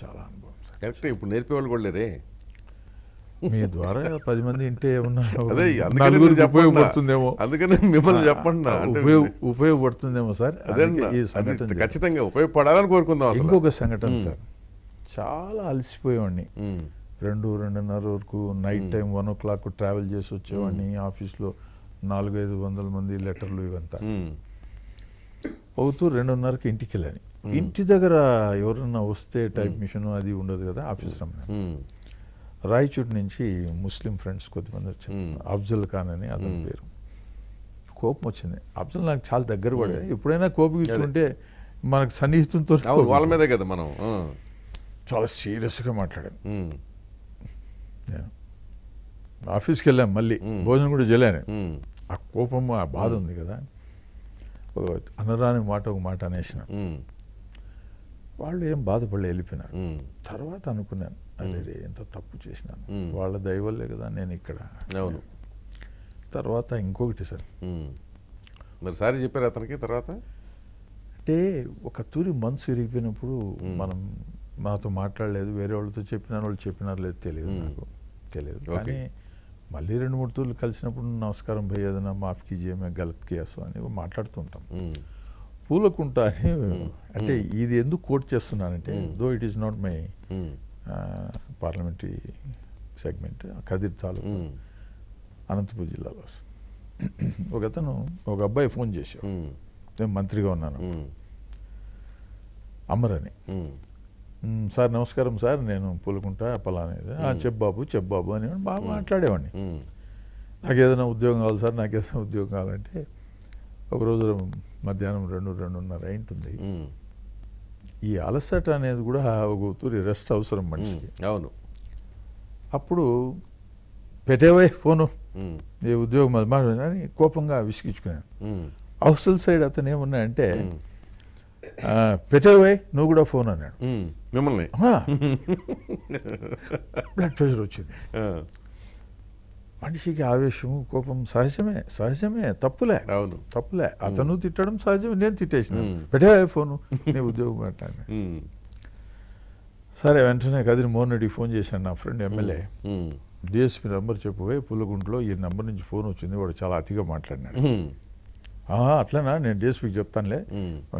చాలా అనుభవం సార్ కరెక్ట్ ఇప్పుడు నేర్పేవాళ్ళు కూడా లేదే మీ ద్వారా పది మంది ఇంటే [laughs] ఉపయోగపడుతుందేమో అందుకని మిమ్మల్ని చెప్పండి ఉపయోగపడుతుందేమో సార్ సంఘటన ఖచ్చితంగా ఉపయోగపడాలని కోరుకుందాం ఇంకొక సంఘటన సార్ చాలా అలసిపోయేవాడిని రెండు రెండున్నర వరకు night time one o'clock travel చేసి వచ్చేవాడిని ఆఫీస్లో నాలుగైదు వందల మంది లెటర్లు ఇవంతా అవుతూ రెండున్నరకి ఇంటికి వెళ్ళాను Hmm. ఇంటి దగ్గర ఎవరన్నా వస్తే టైప్ hmm. మిషన్ అది ఉండదు కదా ఆఫీస్ రమ్మని hmm. రాయచూడ్ నుంచి ముస్లిం ఫ్రెండ్స్ కొద్దిమంది వచ్చింది అఫ్జల్ ఖాన్ అని అతని పేరు కోపం వచ్చింది అఫ్జల్ నాకు చాలా దగ్గర పడే ఎప్పుడైనా కోపం ఇచ్చుకుంటే మనకు సన్నిహితంతో వాళ్ళ మీదే కదా మనం చాలా సీరియస్గా మాట్లాడాను నేను ఆఫీస్కి వెళ్ళాం మళ్ళీ భోజనం కూడా చేయలేను ఆ కోపం ఆ బాధ ఉంది కదా అనరాని మాట ఒక మాట అనేసిన వాళ్ళు ఏం బాధపడి వెళ్ళిపోయినారు తర్వాత అనుకున్నాను అదే ఎంత తప్పు చేసినాను వాళ్ళ దయవల్లే కదా నేను ఇక్కడ అవును తర్వాత ఇంకొకటి సార్ మరి సారీ చెప్పారు అతనికి తర్వాత అంటే ఒక తూరి మనసు విరిగిపోయినప్పుడు మనం మాతో మాట్లాడలేదు వేరే వాళ్ళతో చెప్పిన వాళ్ళు చెప్పినారు లేదు తెలియదు నాకు తెలియదు కానీ మళ్ళీ రెండు మూడు తూర్లు కలిసినప్పుడు నమస్కారం భయ్యేదన్నా మాఫ్ కీజియే మేము గలత్ కేసు అని మాట్లాడుతుంటాం పూలకుంట అని అంటే ఇది ఎందుకు కోట్ చేస్తున్నానంటే though it is not my parliamentary segment Kadiri taluk Anantapur జిల్లాలో ఒక అతను ఒక అబ్బాయి ఫోన్ చేశాడు నేను మంత్రిగా ఉన్నాను అమరని సార్ నమస్కారం సార్ నేను పూలకుంట పలానేది చెప్పాబు చెప్పాబు అని బాగా మాట్లాడేవాడిని నాకు ఏదైనా ఉద్యోగం కావాలి సార్ నాకు ఏదైనా ఉద్యోగం కావాలంటే ఒకరోజు మధ్యాహ్నం రెండు రెండున్నర అయింటుంది ఈ అలసట అనేది కూడా ఒక తూరి రెస్ట్ అవసరం మనిషికి అప్పుడు పెట్టేవై ఫోను ఏ ఉద్యోగం అని కోపంగా విసిగించుకున్నాను అవసల్ సైడ్ అతను ఏమున్నాయంటే పెట్టేవై నువ్వు కూడా ఫోన్ అన్నాడు మిమ్మల్ని [laughs] బ్లడ్ ప్రెషర్ వచ్చింది మనిషికి ఆవేశం కోపం సహజమే సహజమే తప్పులే అవును తప్పులే అతను తిట్టడం సహజమే నేను తిట్టేసిన పెట్టే ఫోను నీ [laughs] ఉద్యోగం పెట్టాను సరే వెంటనే కదిరి మోహన్ రెడ్డికి ఫోన్ చేశాను నా ఫ్రెండ్ ఎమ్మెల్యే డిఎస్పీ నెంబర్ చెప్పబోయి పుల్లగుంట్లో ఈ నెంబర్ నుంచి ఫోన్ వచ్చింది వాడు చాలా అతిగా మాట్లాడినాడు అట్లనా నేను డిఎస్పీకి చెప్తానులే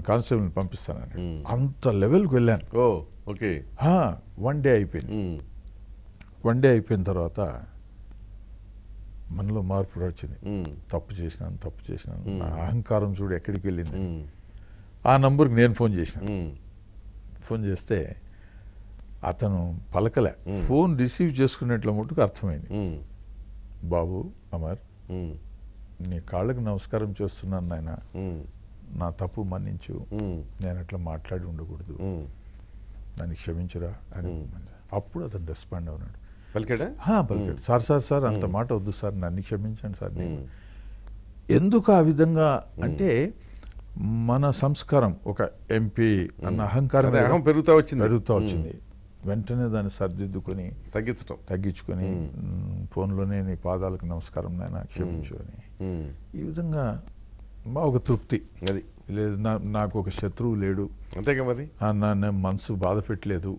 కానిస్టేబుల్ని పంపిస్తానని అంత లెవెల్కి వెళ్ళాను ఓకే వన్ డే అయిపోయింది వన్ డే అయిపోయిన తర్వాత మనలో మార్పు వచ్చింది తప్పు చేసినాను తప్పు చేసినాను నా అహంకారం చూడు ఎక్కడికి వెళ్ళింది ఆ నంబర్కి నేను ఫోన్ చేసినాను ఫోన్ చేస్తే అతను పలకలే ఫోన్ రిసీవ్ చేసుకునేట్ల మటుకు అర్థమైంది బాబు అమర్ నీ కాళ్ళకు నమస్కారం చేస్తున్నాను నాయన నా తప్పు మన్నించు నేను అట్లా మాట్లాడి ఉండకూడదు నన్ను క్షమించురా అని అప్పుడు అతను రెస్పాండ్ అవునాడు పలికాడు సార్ సార్ సార్ అంత మాట వద్దు సార్ నన్ను క్షమించండి సార్ నేను ఎందుకు ఆ విధంగా అంటే మన సంస్కారం ఒక ఎంపీ అన్న అహంకారం పెరుగుతా పెరుగుతూ వచ్చింది పెరుగుతూ వచ్చింది వెంటనే దాన్ని సరిదిద్దుకొని తగ్గించడం తగ్గించుకొని ఫోన్లోనే నీ పాదాలకు నమస్కారం నాయన క్షమించుకొని ఈ విధంగా మా ఒక తృప్తి అది లేదు నా నాకు ఒక శత్రువు లేడు అంతేగా మరి నన్ను మనసు బాధ పెట్టలేదు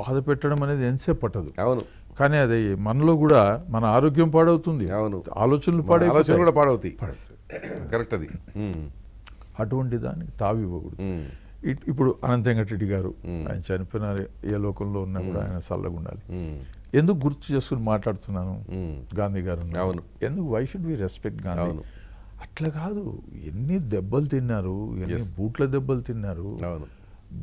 బాధ పెట్టడం అనేది ఎంతసేపు పట్టదు అవును కానీ అది మనలో కూడా మన ఆరోగ్యం పాడవుతుంది అవును ఆలోచనలు పాడే ఆలోచనలు కూడా పాడవుతాయి కరెక్ట్ అది అటువంటి దానికి ఇవ్వకూడదు ఇప్పుడు అనంత వెంకటరెడ్డి గారు ఆయన చనిపోయిన ఏ లోకంలో ఉన్నా కూడా ఆయన చల్లగా ఉండాలి ఎందుకు గుర్తు చేసుకుని మాట్లాడుతున్నాను గాంధీ గారు ఎందుకు why should we respect Gandhi అట్లా కాదు ఎన్ని దెబ్బలు తిన్నారు ఎన్ని బూట్ల దెబ్బలు తిన్నారు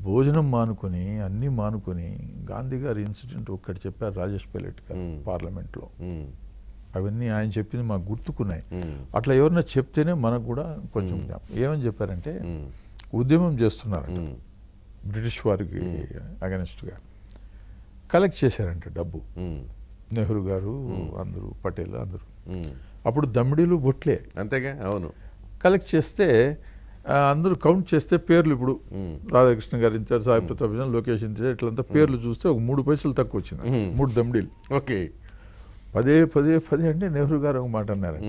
భోజనం మానుకొని అన్నీ మానుకొని గాంధీ గారి ఇన్సిడెంట్ ఒక్కటి చెప్పారు రాజేష్ పైలట్ గారు hmm. పార్లమెంట్లో hmm. అవన్నీ ఆయన చెప్పింది మాకు గుర్తుకున్నాయి hmm. అట్లా ఎవరన్నా చెప్తేనే మనకు కూడా కొంచెం ఏమని చెప్పారంటే ఉద్యమం చేస్తున్నారంట బ్రిటిష్ వారికి గా కలెక్ట్ చేశారంట డబ్బు నెహ్రూ గారు అందరూ పటేల్ అందరూ అప్పుడు దమ్మిడీలు బొట్లే అంతేగా అవును కలెక్ట్ చేస్తే అందరూ కౌంట్ చేస్తే పేర్లు ఇప్పుడు రాధాకృష్ణ గారు ఇచ్చారు సాయి ప్రతాప్ లోకేష్ ఇచ్చారు ఇట్లంతా పేర్లు చూస్తే ఒక మూడు పైసలు తక్కువ వచ్చింది మూడు దమ్మిడీలు ఓకే పదే పదే పదే అంటే నెహ్రూ గారు ఒక మాట అన్నారు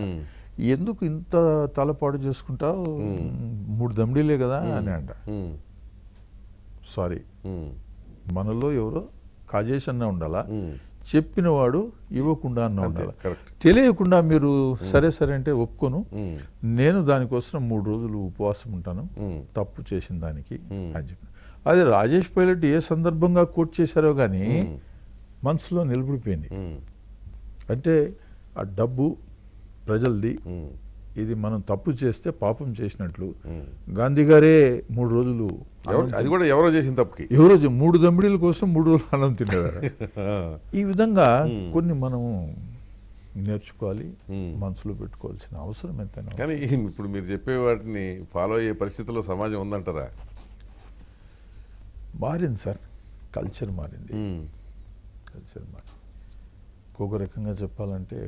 ఎందుకు ఇంత తలపాటు చేసుకుంటావు మూడు దమ్మిడీలే కదా అని అంట సారీ మనలో ఎవరో కాజేషన్నా ఉండాలా చెప్పినవాడు ఇవ్వకుండా ఉండాలి తెలియకుండా మీరు సరే సరే అంటే ఒప్పుకోను నేను దానికోసం మూడు రోజులు ఉపవాసం ఉంటాను తప్పు చేసిన దానికి అని చెప్పి అది రాజేష్ పైలట్ ఏ సందర్భంగా కోట్ చేశారో కానీ మనసులో నిలబడిపోయింది అంటే ఆ డబ్బు ప్రజలది ఇది మనం తప్పు చేస్తే పాపం చేసినట్లు గాంధీ గారే మూడు రోజులు అది కూడా ఎవరో చేసిన తప్పుకి ఎవరో మూడు దమ్మిడీల కోసం మూడు రోజులు అన్నం తిన్నారు [laughs] ఈ విధంగా కొన్ని మనము నేర్చుకోవాలి మనసులో పెట్టుకోవాల్సిన అవసరం ఎంతైనా కానీ [laughs] ఇప్పుడు మీరు చెప్పే వాటిని ఫాలో అయ్యే పరిస్థితుల్లో సమాజం ఉందంటారా మారింది సార్ కల్చర్ మారింది కల్చర్ మారింది ఇంకొక రకంగా చెప్పాలంటే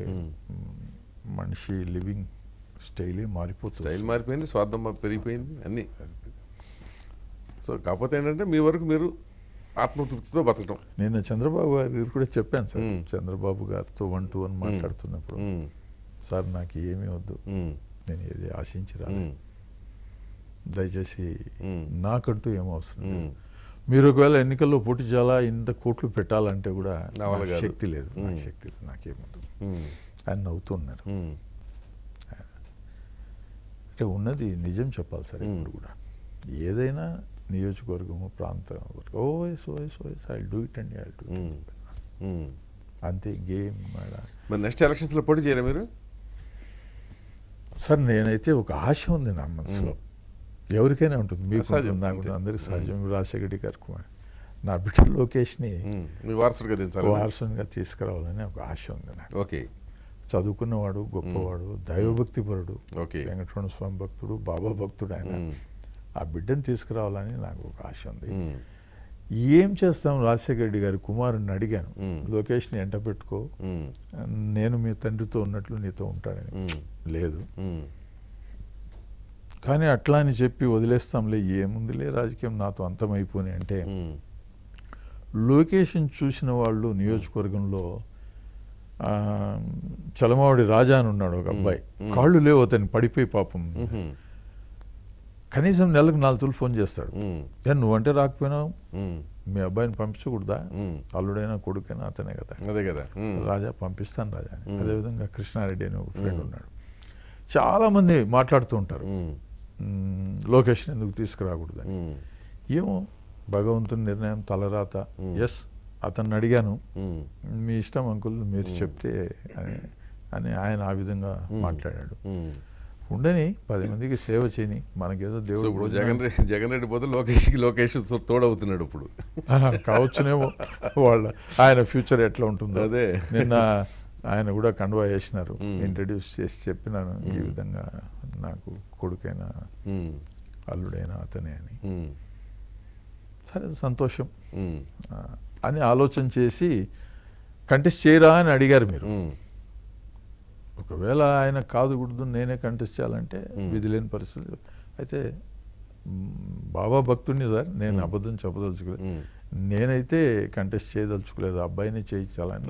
మనిషి లివింగ్ స్టైలే మారిపోతుంది స్టైల్ మారిపోయింది స్వార్థం పెరిగిపోయింది అన్నీ సో కాకపోతే ఏంటంటే మీ వరకు మీరు ఆత్మతృప్తితో బతకడం నేను చంద్రబాబు గారి కూడా చెప్పాను సార్ చంద్రబాబు గారితో వన్ టు వన్ మాట్లాడుతున్నప్పుడు సార్ నాకు ఏమీ వద్దు నేను ఏది ఆశించరా దయచేసి నాకంటూ ఏమో అవసరం మీరు ఒకవేళ ఎన్నికల్లో పోటీ చేయాలా ఇంత కోట్లు పెట్టాలంటే కూడా శక్తి లేదు శక్తి లేదు నాకేమవుతుంది ఆయన నవ్వుతున్నారు అంటే ఉన్నది నిజం చెప్పాలి సార్ ఇప్పుడు కూడా ఏదైనా నియోజకవర్గము ప్రాంతం ఓఎస్ ఓఎస్ ఓఎస్ I do it and I do అంతే గేమ్ మరి నెక్స్ట్ ఎలక్షన్స్లో పోటీ చేయరా మీరు సార్ నేనైతే ఒక ఆశ ఉంది నా మనసులో ఎవరికైనా ఉంటుంది మీకు నాకు అందరికి సహజం రెడ్డి గారు కుమార్ నా బిడ్డ లోకేష్ని వారసుగా తీసుకురావాలని ఒక ఆశ ఉంది నాకు ఓకే చదువుకున్నవాడు గొప్పవాడు దైవభక్తిపరుడు వెంకటరమణ స్వామి భక్తుడు బాబా భక్తుడు ఆయన ఆ బిడ్డను తీసుకురావాలని నాకు ఒక ఆశ ఉంది ఏం చేస్తాం రాజశేఖర రెడ్డి గారి కుమారుని అడిగాను లొకేషన్ ఎంట పెట్టుకో నేను మీ తండ్రితో ఉన్నట్లు నీతో ఉంటాడని లేదు కానీ అట్లా అని చెప్పి వదిలేస్తాంలే ఏముందిలే రాజకీయం నాతో అంతమైపోని అంటే లొకేషన్ చూసిన వాళ్ళు నియోజకవర్గంలో చలమావడి రాజా అని ఉన్నాడు ఒక అబ్బాయి కాళ్ళు లేవు అతను పడిపోయి పాపం కనీసం నెలకు నాలుగు తులు ఫోన్ చేస్తాడు నేను నువ్వంటే రాకపోయినావు మీ అబ్బాయిని పంపించకూడదా అల్లుడైనా కొడుకైనా అతనే కదా అదే కదా రాజా పంపిస్తాను రాజా అని అదేవిధంగా కృష్ణారెడ్డి అని ఒక ఫ్రెండ్ ఉన్నాడు చాలామంది మాట్లాడుతూ ఉంటారు లొకేషన్ ఎందుకు తీసుకురాకూడదు ఏమో భగవంతుని నిర్ణయం తలరాత ఎస్ అతన్ని అడిగాను మీ ఇష్టం అంకుల్ మీరు చెప్తే అని ఆయన ఆ విధంగా మాట్లాడాడు ఉండని పది మందికి సేవ చేయని మనకేదో దేవుడు ఇప్పుడు జగన్ రెడ్డి జగన్ రెడ్డి పోతే లోకేష్కి లోకేష్ తోడవుతున్నాడు ఇప్పుడు కావచ్చునేమో వాళ్ళ ఆయన ఫ్యూచర్ ఎట్లా ఉంటుందో అదే నిన్న ఆయన కూడా కండువా చేసినారు ఇంట్రడ్యూస్ చేసి చెప్పినాను ఈ విధంగా నాకు కొడుకైనా అల్లుడైనా అతనే అని సరే సంతోషం అని ఆలోచన చేసి కంటెస్ట్ చేయరా అని అడిగారు మీరు ఒకవేళ ఆయన కాదు గుడ్దు నేనే కంటెస్ట్ చేయాలంటే విధి లేని పరిస్థితులు అయితే బాబా భక్తుడిని సార్ నేను అబద్ధం చెప్పదలుచుకోలేదు నేనైతే కంటెస్ట్ చేయదలుచుకోలేదు అబ్బాయిని చేయించాలని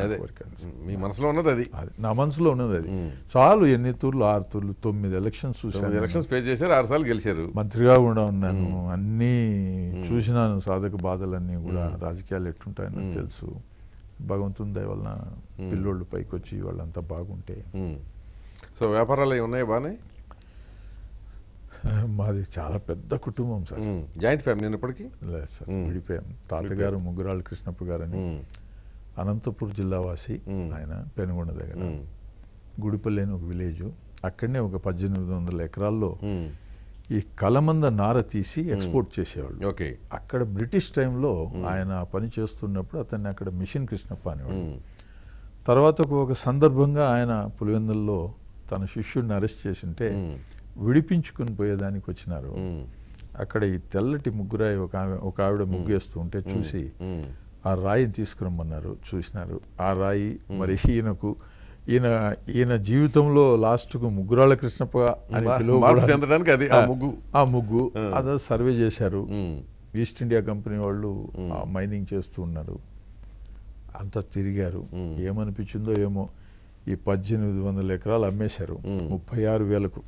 మీ మనసులో ఉన్నది అది నా మనసులో ఉన్నది అది చాలు ఎన్ని తూర్లు ఆరు తూర్లు తొమ్మిది ఎలక్షన్స్ చూసాను ఎలక్షన్స్ పే చేశారు ఆరు సార్లు గెలిచారు మంత్రిగా కూడా ఉన్నాను అన్నీ చూసినాను సాధక బాధలన్నీ కూడా రాజకీయాలు ఎట్టుంటాయని తెలుసు భగవంతుని దయ వలన పిల్లోళ్ళు పైకి వచ్చి వాళ్ళంతా బాగుంటే సో వ్యాపారాలు ఉన్నాయి బాగానే [laughs] మాది చాలా పెద్ద కుటుంబం సార్ జాయింట్ ఫ్యామిలీ ఉన్నప్పటికీ లేదు సార్ విడిపోయాం తాతగారు ముగ్గురాళ్ళు కృష్ణప్ప గారు అని అనంతపూర్ వాసి ఆయన పెనుగొండ దగ్గర గుడిపల్లి అని ఒక విలేజ్ అక్కడనే ఒక పద్దెనిమిది వందల ఎకరాల్లో ఈ కలమంద నార తీసి ఎక్స్పోర్ట్ చేసేవాళ్ళు ఓకే అక్కడ బ్రిటిష్ టైంలో ఆయన పని చేస్తున్నప్పుడు అతన్ని అక్కడ మిషన్ కృష్ణప్ప అనేవాడు తర్వాత ఒక సందర్భంగా ఆయన పులివెందుల్లో తన శిష్యుడిని అరెస్ట్ చేసింటే విడిపించుకుని పోయేదానికి వచ్చినారు అక్కడ ఈ తెల్లటి ముగ్గురాయి ఒక ఆమె ఒక ఆవిడ ముగ్గేస్తూ ఉంటే చూసి ఆ రాయిని తీసుకురమ్మన్నారు చూసినారు ఆ రాయి మరి ఈయనకు ఈయన ఈయన జీవితంలో లాస్ట్కు ముగ్గురాళ్ళ కృష్ణప్ప అని అది ఆ ముగ్గు అదే సర్వే చేశారు ఈస్ట్ ఇండియా కంపెనీ వాళ్ళు మైనింగ్ చేస్తూ ఉన్నారు అంతా తిరిగారు ఏమనిపించిందో ఏమో ఈ పద్దెనిమిది వందల ఎకరాలు అమ్మేశారు ముప్పై ఆరు వేలకు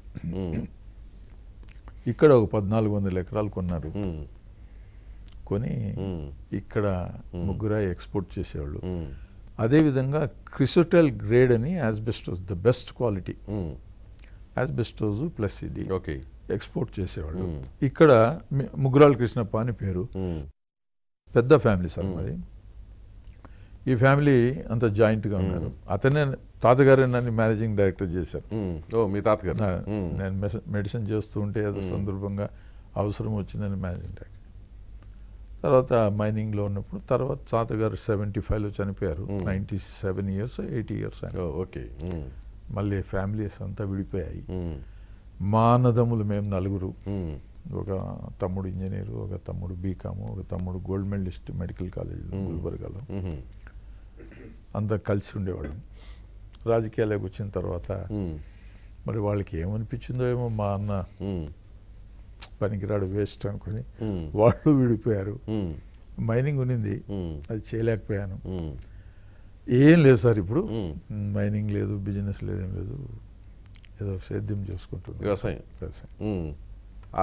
ఇక్కడ ఒక పద్నాలుగు వందల ఎకరాలు కొన్నారు కొని ఇక్కడ ముగ్గురాయి ఎక్స్పోర్ట్ చేసేవాళ్ళు అదేవిధంగా క్రిసోటల్ గ్రేడ్ అని asbestos the best quality asbestos plus ఇది ఓకే ఎక్స్పోర్ట్ చేసేవాళ్ళు ఇక్కడ ముగ్గురాల కృష్ణప్ప అని పేరు పెద్ద ఫ్యామిలీ సార్ మరి ఈ ఫ్యామిలీ అంత జాయింట్గా ఉన్నారు అతనే తాతగారు నన్ను మేనేజింగ్ డైరెక్టర్ చేశారు ఓ మీ తాతగారు నేను మెడిసిన్ చేస్తూ ఉంటే ఏదో సందర్భంగా అవసరం వచ్చిందని మేనేజింగ్ డైరెక్టర్ తర్వాత మైనింగ్లో ఉన్నప్పుడు తర్వాత తాతగారు సెవెంటీ ఫైవ్లో చనిపోయారు ninety seven years eighty years okay మళ్ళీ ఫ్యామిలీస్ అంతా విడిపోయాయి మా అన్నదమ్ములు మేము నలుగురు ఒక తమ్ముడు ఇంజనీరు ఒక తమ్ముడు బీకాము ఒక తమ్ముడు గోల్డ్ మెడలిస్ట్ మెడికల్ కాలేజీలో గుల్బర్గాలో అంతా కలిసి ఉండేవాళ్ళం రాజకీయాలకు వచ్చిన తర్వాత మరి వాళ్ళకి ఏమనిపించిందో ఏమో మా అన్న పనికిరాడు వేస్ట్ అనుకుని వాళ్ళు విడిపోయారు మైనింగ్ ఉన్నింది అది చేయలేకపోయాను ఏం లేదు సార్ ఇప్పుడు మైనింగ్ లేదు బిజినెస్ లేదు ఏం లేదు ఏదో సేద్యం చేసుకుంటుంది వ్యవసాయం వ్యవసాయం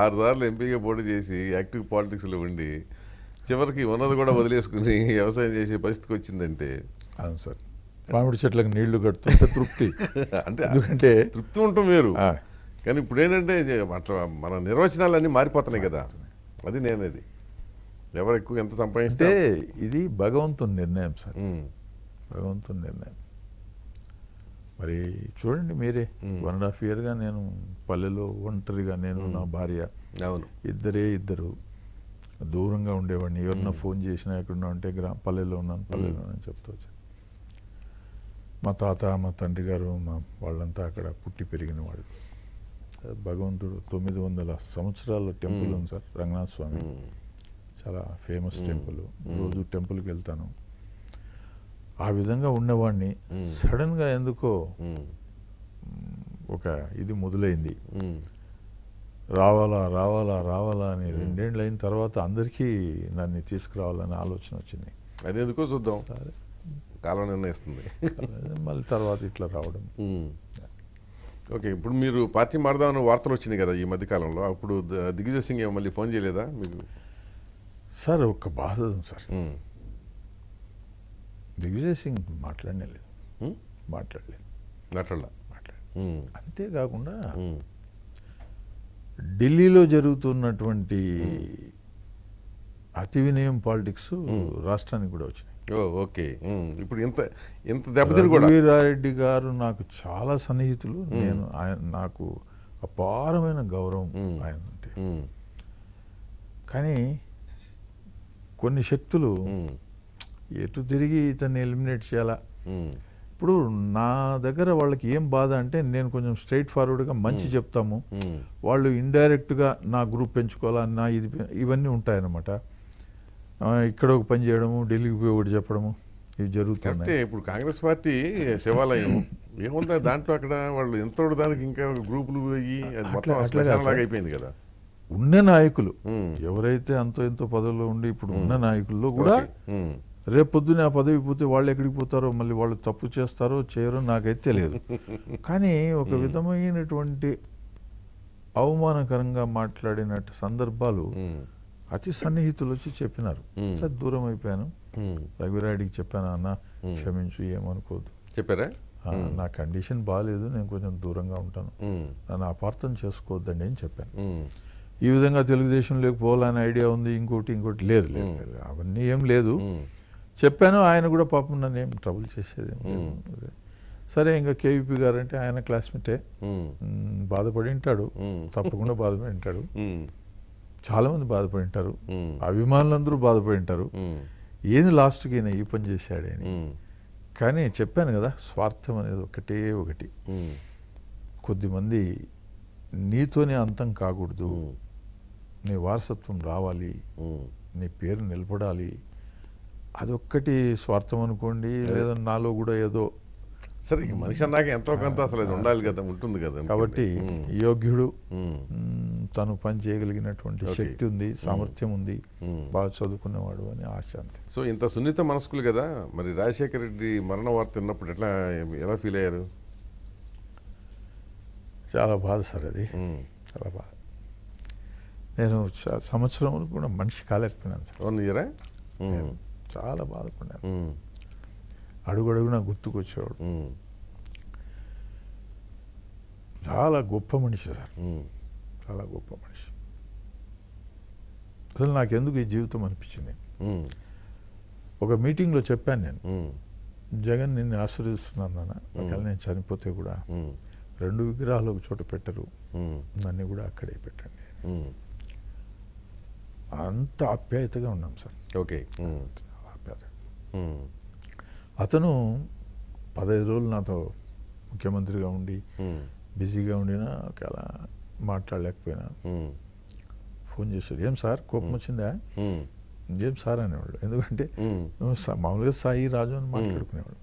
ఆరు సార్లు ఎంపీగా పోటీ చేసి యాక్టివ్ పాలిటిక్స్లో ఉండి చివరికి ఉన్నది కూడా వదిలేసుకుని [laughs] వ్యవసాయం చేసే పరిస్థితికి వచ్చిందంటే అవును సార్ మామిడి చెట్లకు నీళ్లు కడుతుంటే [laughs] తృప్తి అంటే ఎందుకంటే తృప్తి ఉంటాం వేరు కానీ ఇప్పుడు ఏంటంటే అట్లా మన నిర్వచనాలు అన్నీ మారిపోతున్నాయి కదా అది నేనేది ఎవరు ఎక్కువ ఎంత సంపాదిస్తే ఇది భగవంతుని నిర్ణయం సార్ భగవంతుని నిర్ణయం మరి చూడండి మీరే వన్ అండ్ హాఫ్ ఇయర్గా నేను పల్లెలో ఒంటరిగా నేను నా భార్య అవును ఇద్దరే ఇద్దరు దూరంగా ఉండేవాడిని ఎవరన్నా ఫోన్ చేసినా ఎక్కడున్నా అంటే గ్రా పల్లెలో ఉన్నాను పల్లెలో ఉన్నాను చెప్తూ వచ్చాను మా తాత మా తండ్రి గారు మా వాళ్ళంతా అక్కడ పుట్టి పెరిగిన వాళ్ళు భగవంతుడు తొమ్మిది వందల సంవత్సరాల టెంపుల్ ఉంది సార్ రంగనాథ స్వామి చాలా ఫేమస్ టెంపుల్ రోజు టెంపుల్కి వెళ్తాను ఆ విధంగా ఉన్నవాడిని సడన్గా ఎందుకో ఒక ఇది మొదలైంది రావాలా రావాలా రావాలా అని రెండేళ్ళు అయిన తర్వాత అందరికీ నన్ను తీసుకురావాలనే ఆలోచన వచ్చింది ఎందుకో చూద్దాం సరే కాలం నిర్ణయిస్తుంది మళ్ళీ తర్వాత ఇట్లా రావడం ఓకే ఇప్పుడు మీరు పార్టీ మారదామని వార్తలు వచ్చినాయి కదా ఈ మధ్యకాలంలో అప్పుడు దిగ్విజయ్ సింగ్ మళ్ళీ ఫోన్ చేయలేదా మీకు సార్ ఒక బాధ ఉంది సార్ దిగ్విజయ్ సింగ్ మాట్లాడలేదు మాట్లాడలేదు మాట్లాడలే మాట్లాడలేదు అంతేకాకుండా ఢిల్లీలో జరుగుతున్నటువంటి అతి వినయం పాలిటిక్స్ రాష్ట్రానికి కూడా వచ్చింది ఓకే ఇప్పుడు ఇంత ఇంత దెబ్బతిని కూడా వీరారెడ్డి గారు నాకు చాలా సన్నిహితులు నేను ఆయన నాకు అపారమైన గౌరవం ఆయన అంటే కానీ కొన్ని శక్తులు ఎటు తిరిగి ఇతన్ని ఎలిమినేట్ చేయాలా ఇప్పుడు నా దగ్గర వాళ్ళకి ఏం బాధ అంటే నేను కొంచెం స్ట్రైట్ ఫార్వర్డ్గా మంచి చెప్తాము వాళ్ళు ఇండైరెక్ట్గా నా గ్రూప్ పెంచుకోవాలా నా ఇది ఇవన్నీ ఉంటాయన్నమాట ఇక్కడ ఒక పని చేయడము ఢిల్లీకి పోయి ఒకటి చెప్పడము ఇవి జరుగుతుంది ఇప్పుడు కాంగ్రెస్ పార్టీ శివాలయం ఏముంది దాంట్లో అక్కడ వాళ్ళు ఎంత దానికి ఇంకా గ్రూపులు పోయి అయిపోయింది కదా ఉన్న నాయకులు ఎవరైతే అంతో ఎంతో పదవిలో ఉండి ఇప్పుడు ఉన్న నాయకుల్లో కూడా రేపు పొద్దున ఆ పదవి పోతే వాళ్ళు ఎక్కడికి పోతారో మళ్ళీ వాళ్ళు తప్పు చేస్తారో చేయరో నాకైతే తెలియదు [laughs] కానీ ఒక విధమైనటువంటి అవమానకరంగా మాట్లాడినట్టు సందర్భాలు అతి సన్నిహితులు వచ్చి చెప్పినారు సార్ దూరం అయిపోయాను రఘురాడికి చెప్పాను అన్న క్షమించు ఏమనుకోదు చెప్పారా నా కండిషన్ బాగాలేదు నేను కొంచెం దూరంగా ఉంటాను నన్ను అపార్థం చేసుకోవద్దండి అని చెప్పాను ఈ విధంగా తెలుగుదేశంలోకి పోవాలనే ఐడియా ఉంది ఇంకోటి ఇంకోటి లేదు అవన్నీ ఏం లేదు చెప్పాను ఆయన కూడా పాపం నన్ను ఏం ట్రబుల్ చేసేది సరే ఇంకా కేవీపీ గారు అంటే ఆయన క్లాస్మేటే బాధపడి ఉంటాడు తప్పకుండా బాధపడి ఉంటాడు చాలా మంది బాధపడి ఉంటారు అభిమానులందరూ బాధపడి ఉంటారు ఏది లాస్ట్కి ఈయన ఈ పని చేశాడే అని కానీ చెప్పాను కదా స్వార్థం అనేది ఒకటే ఒకటి కొద్దిమంది నీతోనే అంతం కాకూడదు నీ వారసత్వం రావాలి నీ పేరు నిలబడాలి అదొక్కటి స్వార్థం అనుకోండి లేదా నాలో కూడా ఏదో సరే మనిషి అన్నాక ఎంతో కొంత అసలు అది ఉండాలి కదా ఉంటుంది కదా కాబట్టి యోగ్యుడు తను పని చేయగలిగినటువంటి శక్తి ఉంది సామర్థ్యం ఉంది బాగా చదువుకునేవాడు అని ఆశ అంతే సో ఇంత సున్నిత మనస్కులు కదా మరి రాజశేఖర రెడ్డి మరణ వార్త ఉన్నప్పుడు ఎట్లా ఎలా ఫీల్ అయ్యారు చాలా బాధ సార్ అది చాలా బాధ నేను సంవత్సరం కూడా మనిషి కాలేకపోయినాను సార్ ఇయరా చాలా బాధపడ్డాను అడుగడుగున గుర్తుకొచ్చేవాడు చాలా గొప్ప మనిషి సార్ చాలా గొప్ప మనిషి అసలు నాకెందుకు ఈ జీవితం అనిపించింది ఒక మీటింగ్లో చెప్పాను నేను జగన్ నిన్ను ఆశీర్వదిస్తున్నాను నాన్న ఒకవేళ నేను చనిపోతే కూడా రెండు విగ్రహాలు ఒక చోట పెట్టరు నన్ను కూడా అక్కడే పెట్టండి అంత ఆప్యాయతగా ఉన్నాం సార్ ఓకే ఆప్యాయత అతను పదహైదు రోజులు నాతో ముఖ్యమంత్రిగా ఉండి hmm. బిజీగా ఉండినా చాలా మాట్లాడలేకపోయినా hmm. ఫోన్ చేశాడు ఏం సార్ కోపం hmm. వచ్చిందా ఏం సార్ అనేవాళ్ళు ఎందుకంటే మామూలుగా సాయి రాజు అని మాట్లాడుకునేవాడు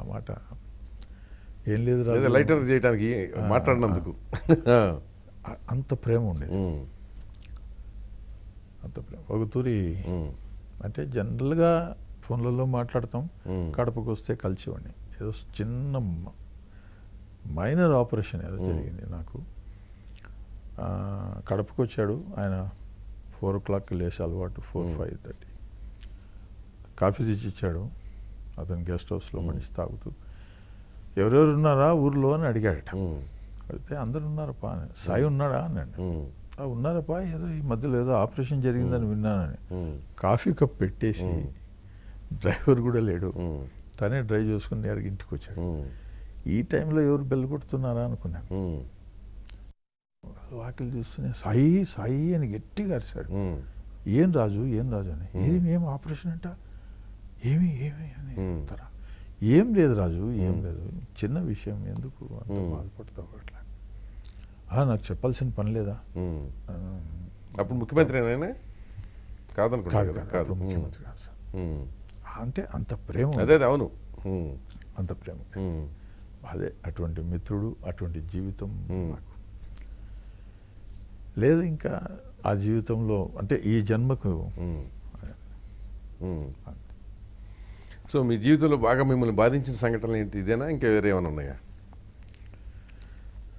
ఆ మాట ఏం లేదు రాజు లైటర్ చేయడానికి మాట్లాడినందుకు అంత ప్రేమ ఉండేది అంత ప్రేమ ఒక తూరి అంటే జనరల్గా ఫోన్లలో మాట్లాడతాం కడపకు వస్తే కలిసేవాడిని ఏదో చిన్న మైనర్ ఆపరేషన్ ఏదో జరిగింది నాకు కడపకు వచ్చాడు ఆయన ఫోర్ ఓ క్లాక్ లేచి అలవాటు ఫోర్ ఫైవ్ థర్టీ కాఫీ తెచ్చి ఇచ్చాడు అతను గెస్ట్ హౌస్లో మనిషి తాగుతూ ఎవరెవరు ఉన్నారా ఊర్లో అని అడిగాడట అడిగితే అందరు ఉన్నారప్పా అని సాయి ఉన్నాడా అన్నాడు ఉన్నారప్పా ఏదో ఈ మధ్యలో ఏదో ఆపరేషన్ జరిగిందని విన్నానని కాఫీ కప్ పెట్టేసి డ్రైవర్ కూడా లేడు తనే డ్రైవ్ చేసుకుని నేరుగా ఇంటికి వచ్చాడు ఈ టైంలో ఎవరు బెల్ కొడుతున్నారా అనుకున్నాను వాకిలు చూస్తూనే సాయి సాయి అని గట్టిగా అరిశాడు ఏం రాజు ఏం రాజు అని ఏమి ఏం ఆపరేషన్ అంట ఏమి ఏమి అని అంటారా ఏం లేదు రాజు ఏం లేదు చిన్న విషయం ఎందుకు అంత బాధపడతావు అట్లా నాకు చెప్పాల్సిన పని లేదా అప్పుడు ముఖ్యమంత్రి కాదు ముఖ్యమంత్రి కాదు సార్ అంటే అంత ప్రేమ అదే అవును అంత ప్రేమ అదే అటువంటి మిత్రుడు అటువంటి జీవితం లేదు ఇంకా ఆ జీవితంలో అంటే ఈ జన్మకు సో మీ జీవితంలో బాగా మిమ్మల్ని బాధించిన సంఘటనలు ఏంటి ఇదేనా ఇంకా వేరే ఏమైనా ఉన్నాయా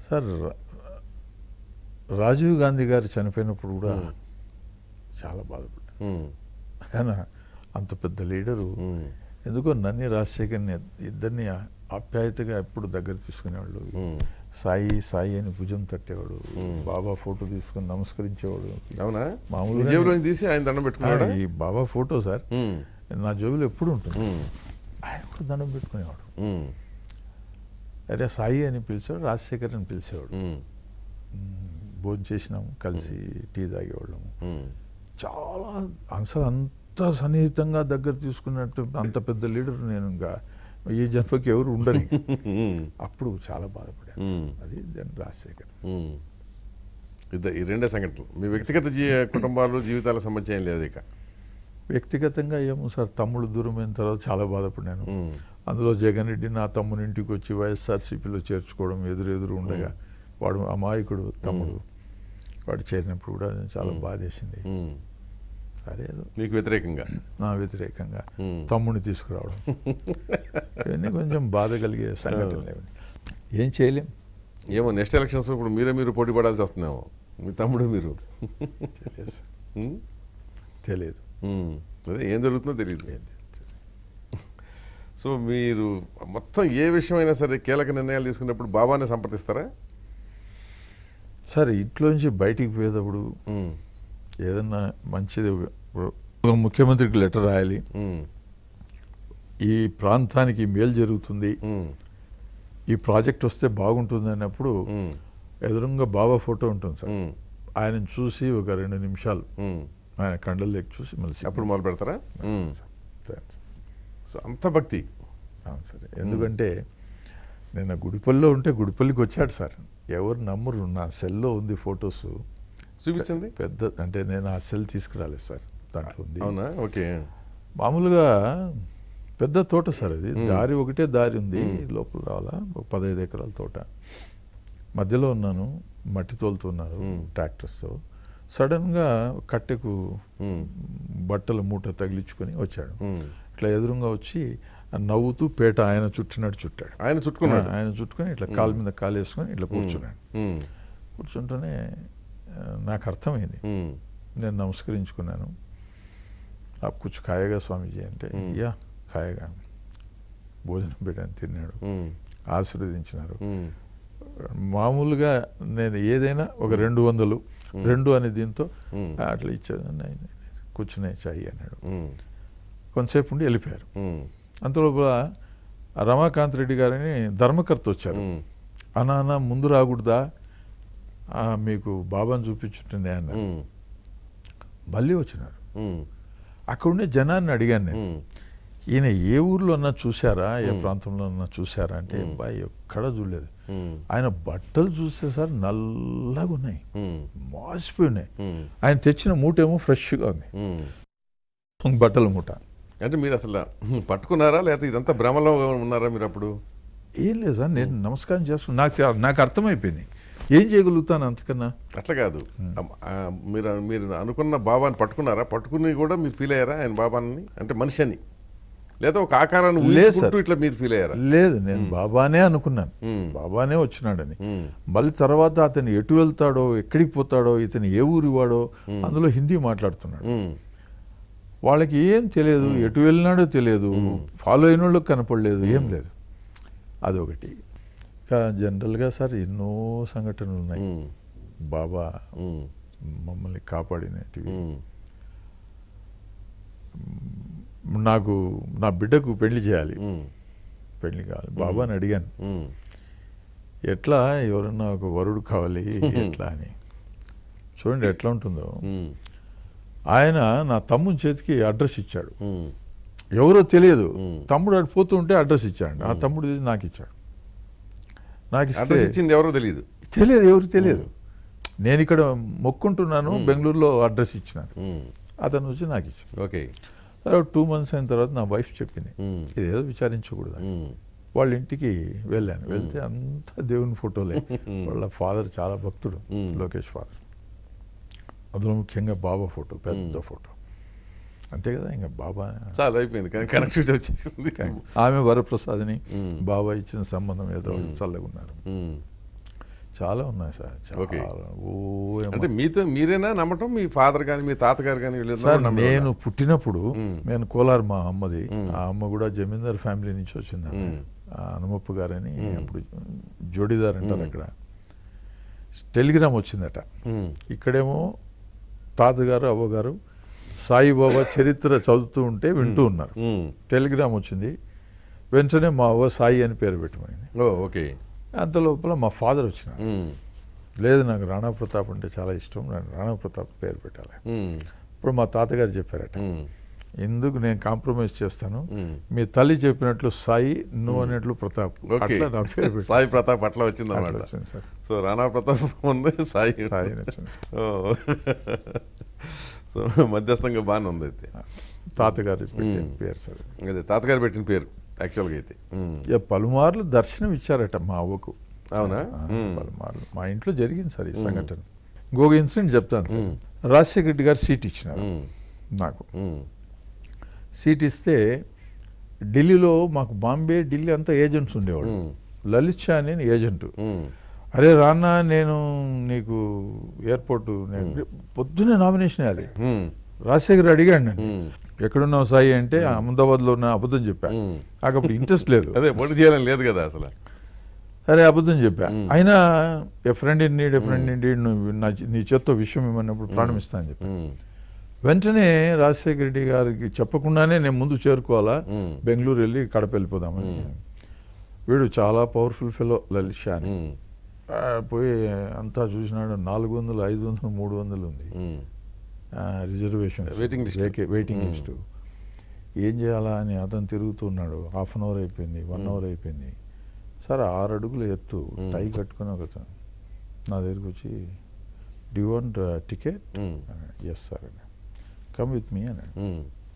సార్ రాజీవ్ గాంధీ గారు చనిపోయినప్పుడు కూడా చాలా బాధపడ్డా కానీ అంత పెద్ద లీడరు ఎందుకో నన్ను రాజశేఖర్ని ఇద్దరిని ఆప్యాయతగా ఎప్పుడు దగ్గర తీసుకునేవాళ్ళు సాయి సాయి అని భుజం తట్టేవాడు బాబా ఫోటో తీసుకుని నమస్కరించేవాడు అవునా మామూలు తీసి ఆయన దండం పెట్టుకున్నాడు ఈ బాబా ఫోటో సార్ నా జోబులో ఎప్పుడు ఉంటుంది ఆయన కూడా దండం పెట్టుకునేవాడు అరే సాయి అని పిలిచేవాడు రాజశేఖర్ అని పిలిచేవాడు భోజనం చేసినాము కలిసి టీ తాగేవాళ్ళము చాలా అంశాలు అంత అంత సన్నిహితంగా దగ్గర తీసుకున్నట్టు అంత పెద్ద లీడర్ నేను ఇంకా ఈ జన్మకి ఎవరు ఉండరు [laughs] అప్పుడు చాలా బాధపడాను అది రాజశేఖర్ ఇద్దరు ఈ రెండే సంఘటనలు మీ వ్యక్తిగత జీ కుటుంబాలు జీవితాల సంబంధించి ఏం లేదు ఇక వ్యక్తిగతంగా ఏమో సార్ తమ్ముడు దూరమైన తర్వాత చాలా బాధపడినాను అందులో జగన్ రెడ్డి నా తమ్ముని ఇంటికి వచ్చి వైఎస్ఆర్సీపీలో చేర్చుకోవడం ఎదురెదురు ఉండగా వాడు అమాయకుడు తమ్ముడు వాడు చేరినప్పుడు కూడా చాలా బాధేసింది సరేదు మీకు వ్యతిరేకంగా నా వ్యతిరేకంగా తమ్ముడిని తీసుకురావడం [laughs] ఇవన్నీ కొంచెం బాధ కలిగే సంఘటనలు ఏం చేయలేం ఏమో నెక్స్ట్ ఎలక్షన్స్ ఇప్పుడు మీరే మీరు పోటీ పడాల్సి వస్తుందేమో మీ తమ్ముడు మీరు తెలియదు అదే ఏం జరుగుతుందో తెలియదు సో మీరు మొత్తం ఏ విషయమైనా సరే కీలక నిర్ణయాలు తీసుకున్నప్పుడు బాబానే సంప్రదిస్తారా సరే ఇంట్లోంచి బయటికి పోయేటప్పుడు ఏదన్నా మంచిది ముఖ్యమంత్రికి లెటర్ రాయాలి ఈ ప్రాంతానికి మేలు జరుగుతుంది ఈ ప్రాజెక్ట్ వస్తే బాగుంటుంది అన్నప్పుడు ఎదురుగా బాబా ఫోటో ఉంటుంది సార్ ఆయన చూసి ఒక రెండు నిమిషాలు ఆయన కండల్లోకి చూసి మళ్ళీ అప్పుడు మొదలు పెడతారా సో అంత భక్తి అవును సార్ ఎందుకంటే నేను గుడిపల్లిలో ఉంటే గుడిపల్లికి వచ్చాడు సార్ ఎవరు నమ్మరు నా సెల్లో ఉంది ఫొటోస్ చూపించండి పెద్ద అంటే నేను ఆ సెల్ తీసుకురాలేదు సార్ దాంట్లో ఉంది అవునా ఓకే మామూలుగా పెద్ద తోట సార్ అది దారి ఒకటే దారి ఉంది లోపల రావాలా ఒక పదహైదు ఎకరాల తోట మధ్యలో ఉన్నాను మట్టి తోలుతున్నారు ట్రాక్టర్స్తో సడన్గా కట్టెకు బట్టల మూట తగిలించుకొని వచ్చాడు ఇట్లా ఎదురుగా వచ్చి నవ్వుతూ పేట ఆయన చుట్టినట్టు చుట్టాడు ఆయన చుట్టుకున్నాడు ఆయన చుట్టుకొని ఇట్లా కాలు మీద కాలు వేసుకొని ఇట్లా కూర్చున్నాడు కూర్చుంటేనే నాకు అర్థమైంది నేను నమస్కరించుకున్నాను ఆ కూర్చు కాయగా స్వామీజీ అంటే యా కాయగా భోజనం పెట్టాను తిన్నాడు ఆశీర్వదించినారు మామూలుగా నేను ఏదైనా ఒక రెండు వందలు రెండు అనే దీంతో అట్లా ఇచ్చాను కూర్చునే చాయి అన్నాడు కొంతసేపు ఉండి వెళ్ళిపోయారు అంతలోపల రమాకాంత్ రెడ్డి గారిని ధర్మకర్త వచ్చారు అనానా ముందు రాకూడదా మీకు బాబాను చూపించుంటుంది అన్నారు మళ్ళీ వచ్చినారు అక్కడుండే జనాన్ని అడిగాను నేను ఈయన ఏ ఊర్లో ఉన్నా చూసారా ఏ ప్రాంతంలో ఉన్నా చూసారా అంటే బాయ్ ఎక్కడ చూడలేదు ఆయన బట్టలు సార్ నల్లగా ఉన్నాయి మాసిపోయి ఉన్నాయి ఆయన తెచ్చిన మూట ఏమో ఫ్రెష్గా ఉంది బట్టల మూట అంటే మీరు అసలు పట్టుకున్నారా లేకపోతే ఇదంతా భ్రమలో ఉన్నారా మీరు అప్పుడు ఏం లేదు సార్ నేను నమస్కారం చేసుకున్నా నాకు నాకు అర్థమైపోయింది ఏం చేయగలుగుతాను అంతకన్నా అట్లా కాదు మీరు మీరు అనుకున్న బాబాని పట్టుకున్నారా పట్టుకుని కూడా మీరు ఫీల్ అయ్యారా ఆయన బాబాని అంటే మనిషి అని లేదా ఒక ఆకారాన్ని లేదు ఇట్లా మీరు ఫీల్ అయ్యారా లేదు నేను బాబానే అనుకున్నాను బాబానే వచ్చినాడని మళ్ళీ తర్వాత అతను ఎటు వెళ్తాడో ఎక్కడికి పోతాడో ఇతను ఏ ఊరి వాడో అందులో హిందీ మాట్లాడుతున్నాడు వాళ్ళకి ఏం తెలియదు ఎటు వెళ్ళినాడో తెలియదు ఫాలో అయిన వాళ్ళకి కనపడలేదు ఏం లేదు అదొకటి ఇంకా జనరల్గా సార్ ఎన్నో సంఘటనలు ఉన్నాయి బాబా మమ్మల్ని కాపాడినటివి నాకు నా బిడ్డకు పెళ్లి చేయాలి పెళ్లి కావాలి బాబా అని అడిగాను ఎట్లా ఎవరన్నా ఒక వరుడు కావాలి [laughs] ఎట్లా అని చూడండి ఎట్లా ఉంటుందో ఆయన నా తమ్ముని చేతికి అడ్రస్ ఇచ్చాడు ఎవరో తెలియదు తమ్ముడు పోతుంటే అడ్రస్ ఇచ్చాడు ఆ తమ్ముడు నాకు ఇచ్చాడు నాకు ఇచ్చింది ఎవరో తెలియదు తెలియదు ఎవరు తెలియదు నేను ఇక్కడ మొక్కుంటున్నాను బెంగళూరులో అడ్రస్ ఇచ్చినాను అతను వచ్చి నాకు ఇచ్చింది ఓకే తర్వాత టూ మంత్స్ అయిన తర్వాత నా వైఫ్ చెప్పింది ఇదేదో విచారించకూడదు వాళ్ళ ఇంటికి వెళ్ళాను వెళ్తే అంతా దేవుని ఫోటోలే వాళ్ళ ఫాదర్ చాలా భక్తుడు లోకేష్ ఫాదర్ అందులో ముఖ్యంగా బాబా ఫోటో పెద్ద ఫోటో అంతే కదా ఇంకా బాబా చాలా అయిపోయింది కానీ కనెక్టివిటీ వచ్చేసింది ఆమె వరప్రసాద్ని బాబా ఇచ్చిన సంబంధం ఏదో చల్లగా ఉన్నారు చాలా ఉన్నాయి సార్ అంటే మీతో మీరేనా నమ్మటం మీ ఫాదర్ కానీ మీ తాతగారు కానీ సార్ నేను పుట్టినప్పుడు నేను కోలార్ మా అమ్మది ఆ అమ్మ కూడా జమీందార్ ఫ్యామిలీ నుంచి వచ్చింది హనుమప్ప గారని అప్పుడు జోడీదార్ అంటారు అక్కడ టెలిగ్రామ్ వచ్చిందట ఇక్కడేమో తాతగారు అవ్వగారు సాయిబాబా చరిత్ర చదువుతూ ఉంటే వింటూ ఉన్నారు టెలిగ్రామ్ వచ్చింది వెంటనే మా అవ్వ సాయి అని పేరు పెట్టమైంది ఓకే అంత లోపల మా ఫాదర్ వచ్చిన లేదు నాకు రాణా ప్రతాప్ అంటే చాలా ఇష్టం నేను రాణా ప్రతాప్ పేరు పెట్టాలి ఇప్పుడు మా తాతగారు చెప్పారట ఎందుకు నేను కాంప్రమైజ్ చేస్తాను మీ తల్లి చెప్పినట్లు సాయి నువ్వు అన్నట్లు ప్రతాప్ [laughs] సాయి ప్రతాప్ అట్లా వచ్చింది అన్నమాట సో రాణా ప్రతాప్ ఉంది సాయి సాయి సో మధ్యస్థంగా బాగానే ఉంది అయితే తాతగారు పేరు సార్ అదే తాతగారు పెట్టిన పేరు యాక్చువల్గా అయితే పలుమార్లు దర్శనం ఇచ్చారట మా అవ్వకు అవునా పలుమార్లు మా ఇంట్లో జరిగింది సార్ ఈ సంఘటన ఇంకొక ఇన్సిడెంట్ చెప్తాను సార్ రాజశేఖర రెడ్డి గారు సీట్ ఇచ్చినారు నాకు సీట్ ఇస్తే ఢిల్లీలో మాకు బాంబే ఢిల్లీ అంతా ఏజెంట్స్ ఉండేవాడు లలిత్ షా అనే ఏజెంట్ అరే రాన్న నేను నీకు ఎయిర్పోర్ట్ hmm. పొద్దునే నామినేషన్ అది hmm. రాజశేఖర్ అడిగాడు నేను hmm. ఎక్కడున్నావు సాయి అంటే అహ్మదాబాద్లో ఉన్న అబద్ధం చెప్పా నాకు అప్పుడు ఇంట్రెస్ట్ లేదు [laughs] అదే పోటీ చేయాలని లేదు కదా అసలు సరే అబద్ధం చెప్పా అయినా a friend in need a friend in need నీ చేత్తో విషయం ఇవ్వనప్పుడు ప్రారంభిస్తా అని చెప్పి వెంటనే రాజశేఖర రెడ్డి గారికి చెప్పకుండానే నేను ముందు చేరుకోవాలా బెంగళూరు వెళ్ళి కడప వెళ్ళిపోదామని వీడు చాలా పవర్ఫుల్ ఫెలో లలిత్ షా అని పోయి అంతా చూసినాడు నాలుగు వందలు ఐదు వందలు మూడు వందలు ఉంది reservation waiting list waiting list ఏం చేయాలా అని అతను తిరుగుతున్నాడు హాఫ్ అన్ అవర్ అయిపోయింది వన్ అవర్ అయిపోయింది సరే ఆరు అడుగులు ఎత్తు టై కట్టుకుని ఒక నా దగ్గరకు వచ్చి do you want ticket yes sir అని కమ్ విత్ మీ అని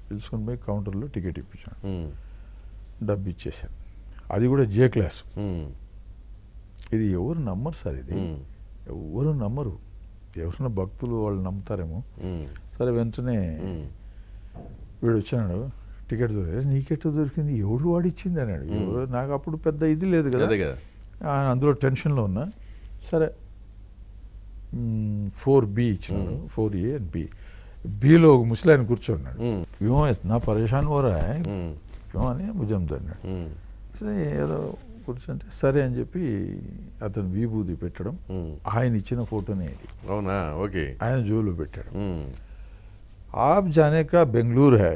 పిలుచుకుని పోయి కౌంటర్లో టికెట్ ఇప్పించాను డబ్బు ఇచ్చేసాను అది కూడా జే క్లాస్ ఇది ఎవరు నమ్మరు సార్ ఇది ఎవరు నమ్మరు ఎవరన్నా భక్తులు వాళ్ళు నమ్ముతారేమో సరే వెంటనే వీడు వచ్చాడు టికెట్ దొరికి నీకెట్టు దొరికింది ఎవడు వాడిచ్చింది అన్నాడు నాకు అప్పుడు పెద్ద ఇది లేదు కదా అందులో టెన్షన్లో ఉన్నా సరే ఫోర్ బి ఇచ్చినాడు ఫోర్ ఏ అండ్ బి బిలో ఒక ముసలాయన కూర్చున్నాడు క్యూ నా పరేషాన్ వరా క్యూ అని భుజం అన్నాడు సరే ఏదో కూర్చుంటే సరే అని చెప్పి అతను విభూది పెట్టడం ఆయన ఇచ్చిన ఫోటోనే ఇది అవునా ఓకే ఆయన జోలు పెట్టాడు ఆప్ జానే కా బెంగళూరు హై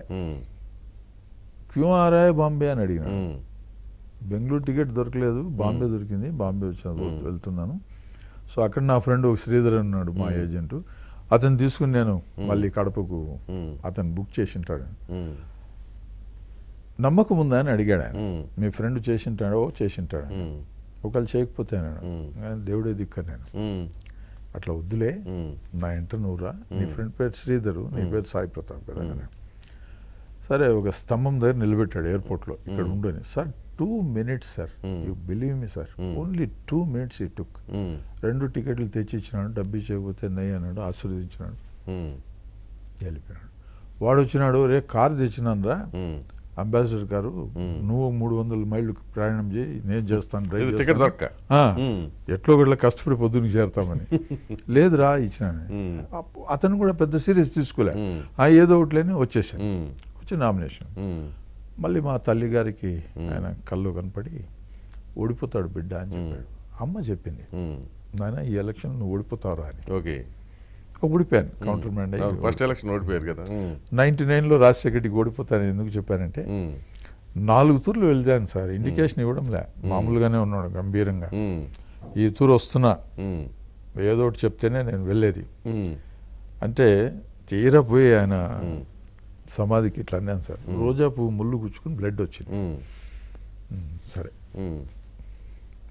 క్యూ ఆర్ ఐ బాంబే అని అడిగిన బెంగళూరు టికెట్ దొరకలేదు బాంబే దొరికింది బాంబే వచ్చిన వెళ్తున్నాను సో అక్కడ నా ఫ్రెండ్ ఒక శ్రీధర్ ఉన్నాడు మా ఏజెంట్ అతను తీసుకుని నేను మళ్ళీ కడపకు అతను బుక్ చేసి ఉంటాడు నమ్మకం ఉందా అని అడిగాడు ఆయన మీ ఫ్రెండ్ చేసింటాడో చేసింటాడు ఒకళ్ళు చేయకపోతే నేను దేవుడే దిక్క నేను అట్లా వద్దులే నా ఇంటర్ నూరా నీ ఫ్రెండ్ పేరు శ్రీధరు నీ పేరు సాయి ప్రతాప్ కదా సరే ఒక స్తంభం దగ్గర నిలబెట్టాడు ఎయిర్పోర్ట్లో ఇక్కడ ఉండని sir two minutes sir you believe me sir only two minutes ఈ టుక్ రెండు టికెట్లు తెచ్చి ఇచ్చినాడు డబ్బు చేయకపోతే నయ్యి అన్నాడు ఆశీర్వదించినాడు వెళ్ళిపోయినాడు వాడు వచ్చినాడు రే కారు తెచ్చినాను రా అంబాసిడర్ గారు నువ్వు మూడు వందల మైళ్ళు ప్రయాణం చేయి నేను చేస్తాను డ్రైవ్ టికెట్ దొరక ఎట్లో కూడా కష్టపడి పొద్దున్న చేరతామని [laughs] లేదురా ఇచ్చిన అతను కూడా పెద్ద సీరియస్ తీసుకోలే ఆ ఏదో ఒకటిలేని వచ్చేసాను వచ్చి నామినేషన్ మళ్ళీ మా తల్లి గారికి ఆయన కళ్ళు కనపడి ఓడిపోతాడు బిడ్డ అని చెప్పాడు అమ్మ చెప్పింది నాయన ఈ ఎలక్షన్ నువ్వు ఓడిపోతావురా అని ఓకే ఓడిపోయాను కౌంటర్ మ్యాండ్ ఫస్ట్ ఎలక్షన్ ఓడిపోయారు కదా నైన్టీ నైన్లో రాజశేఖర్ ఓడిపోతాను ఎందుకు చెప్పానంటే నాలుగు తూర్లు వెళ్తాను సార్ ఇండికేషన్ ఇవ్వడం లే మామూలుగానే ఉన్నాడు గంభీరంగా ఈ తూరు వస్తున్నా ఏదో ఒకటి చెప్తేనే నేను వెళ్ళేది అంటే పోయి ఆయన సమాధికి ఇట్లా అన్నాను సార్ రోజా పువ్వు ముళ్ళు గుచ్చుకుని బ్లడ్ వచ్చింది సరే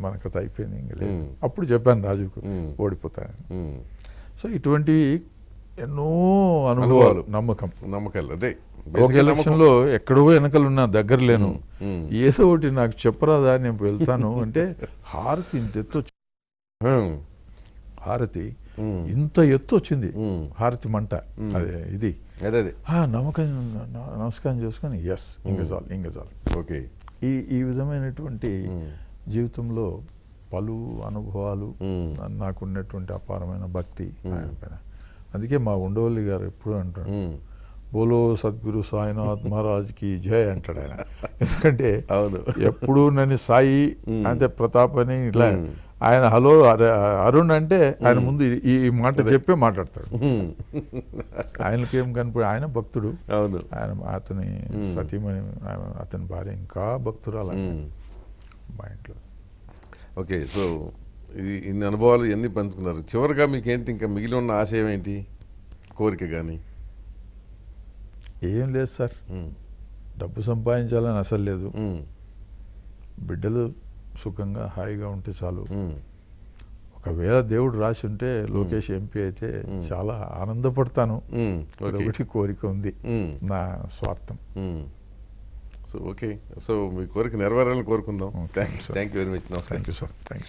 మనకు అయిపోయింది ఇంకా లేదు అప్పుడు చెప్పాను రాజుకు ఓడిపోతాను సో ఇటువంటి ఎన్నో అనుభవాలు నమ్మకం నమ్మకాలు అదే ఒక లో ఎక్కడో వెనకలు ఉన్నా దగ్గర లేను ఏదో ఒకటి నాకు చెప్పరాదా నేను వెళ్తాను [laughs] అంటే హారతి ఇంత ఎత్తు హారతి ఇంత ఎత్తు వచ్చింది హారతి మంట అదే ఇది నమ్మకం నమస్కారం చేసుకుని ఎస్ ఇంగజాల్ చాలు చాలు ఓకే ఈ ఈ విధమైనటువంటి జీవితంలో పలు అనుభవాలు నాకు ఉండేటువంటి అపారమైన భక్తి ఆయన పైన అందుకే మా ఉండవల్లి గారు ఎప్పుడు అంటాడు బోలో సద్గురు సాయినాథ్ కి జయ్ అంటాడు ఆయన [laughs] ఎందుకంటే ఎప్పుడు నన్ను సాయి అంటే ప్రతాప్ అని ఇలా ఆయన హలో అరుణ్ అంటే ఆయన ముందు ఈ మాట చెప్పే మాట్లాడతాడు ఆయనకేం కనిపి ఆయన భక్తుడు ఆయన అతని సతీమణి అతని భార్య ఇంకా భక్తురాలి మా ఇంట్లో ఓకే సో ఇది ఇన్ని అనుభవాలు ఇవన్నీ పంచుకున్నారు చివరిగా మీకు ఏంటి ఇంకా మిగిలి ఉన్న ఆశయం ఏంటి కోరిక కానీ ఏం లేదు సార్ డబ్బు సంపాదించాలని అసలు లేదు బిడ్డలు సుఖంగా హాయిగా ఉంటే చాలు ఒకవేళ దేవుడు రాసి ఉంటే లోకేష్ ఎంపీ అయితే చాలా ఆనందపడతాను ఒకటి కోరిక ఉంది నా స్వార్థం సో ఓకే సో మీ కోరిక నెరవేరాలని కోరుకుందాం thank you very much thank you sir thank you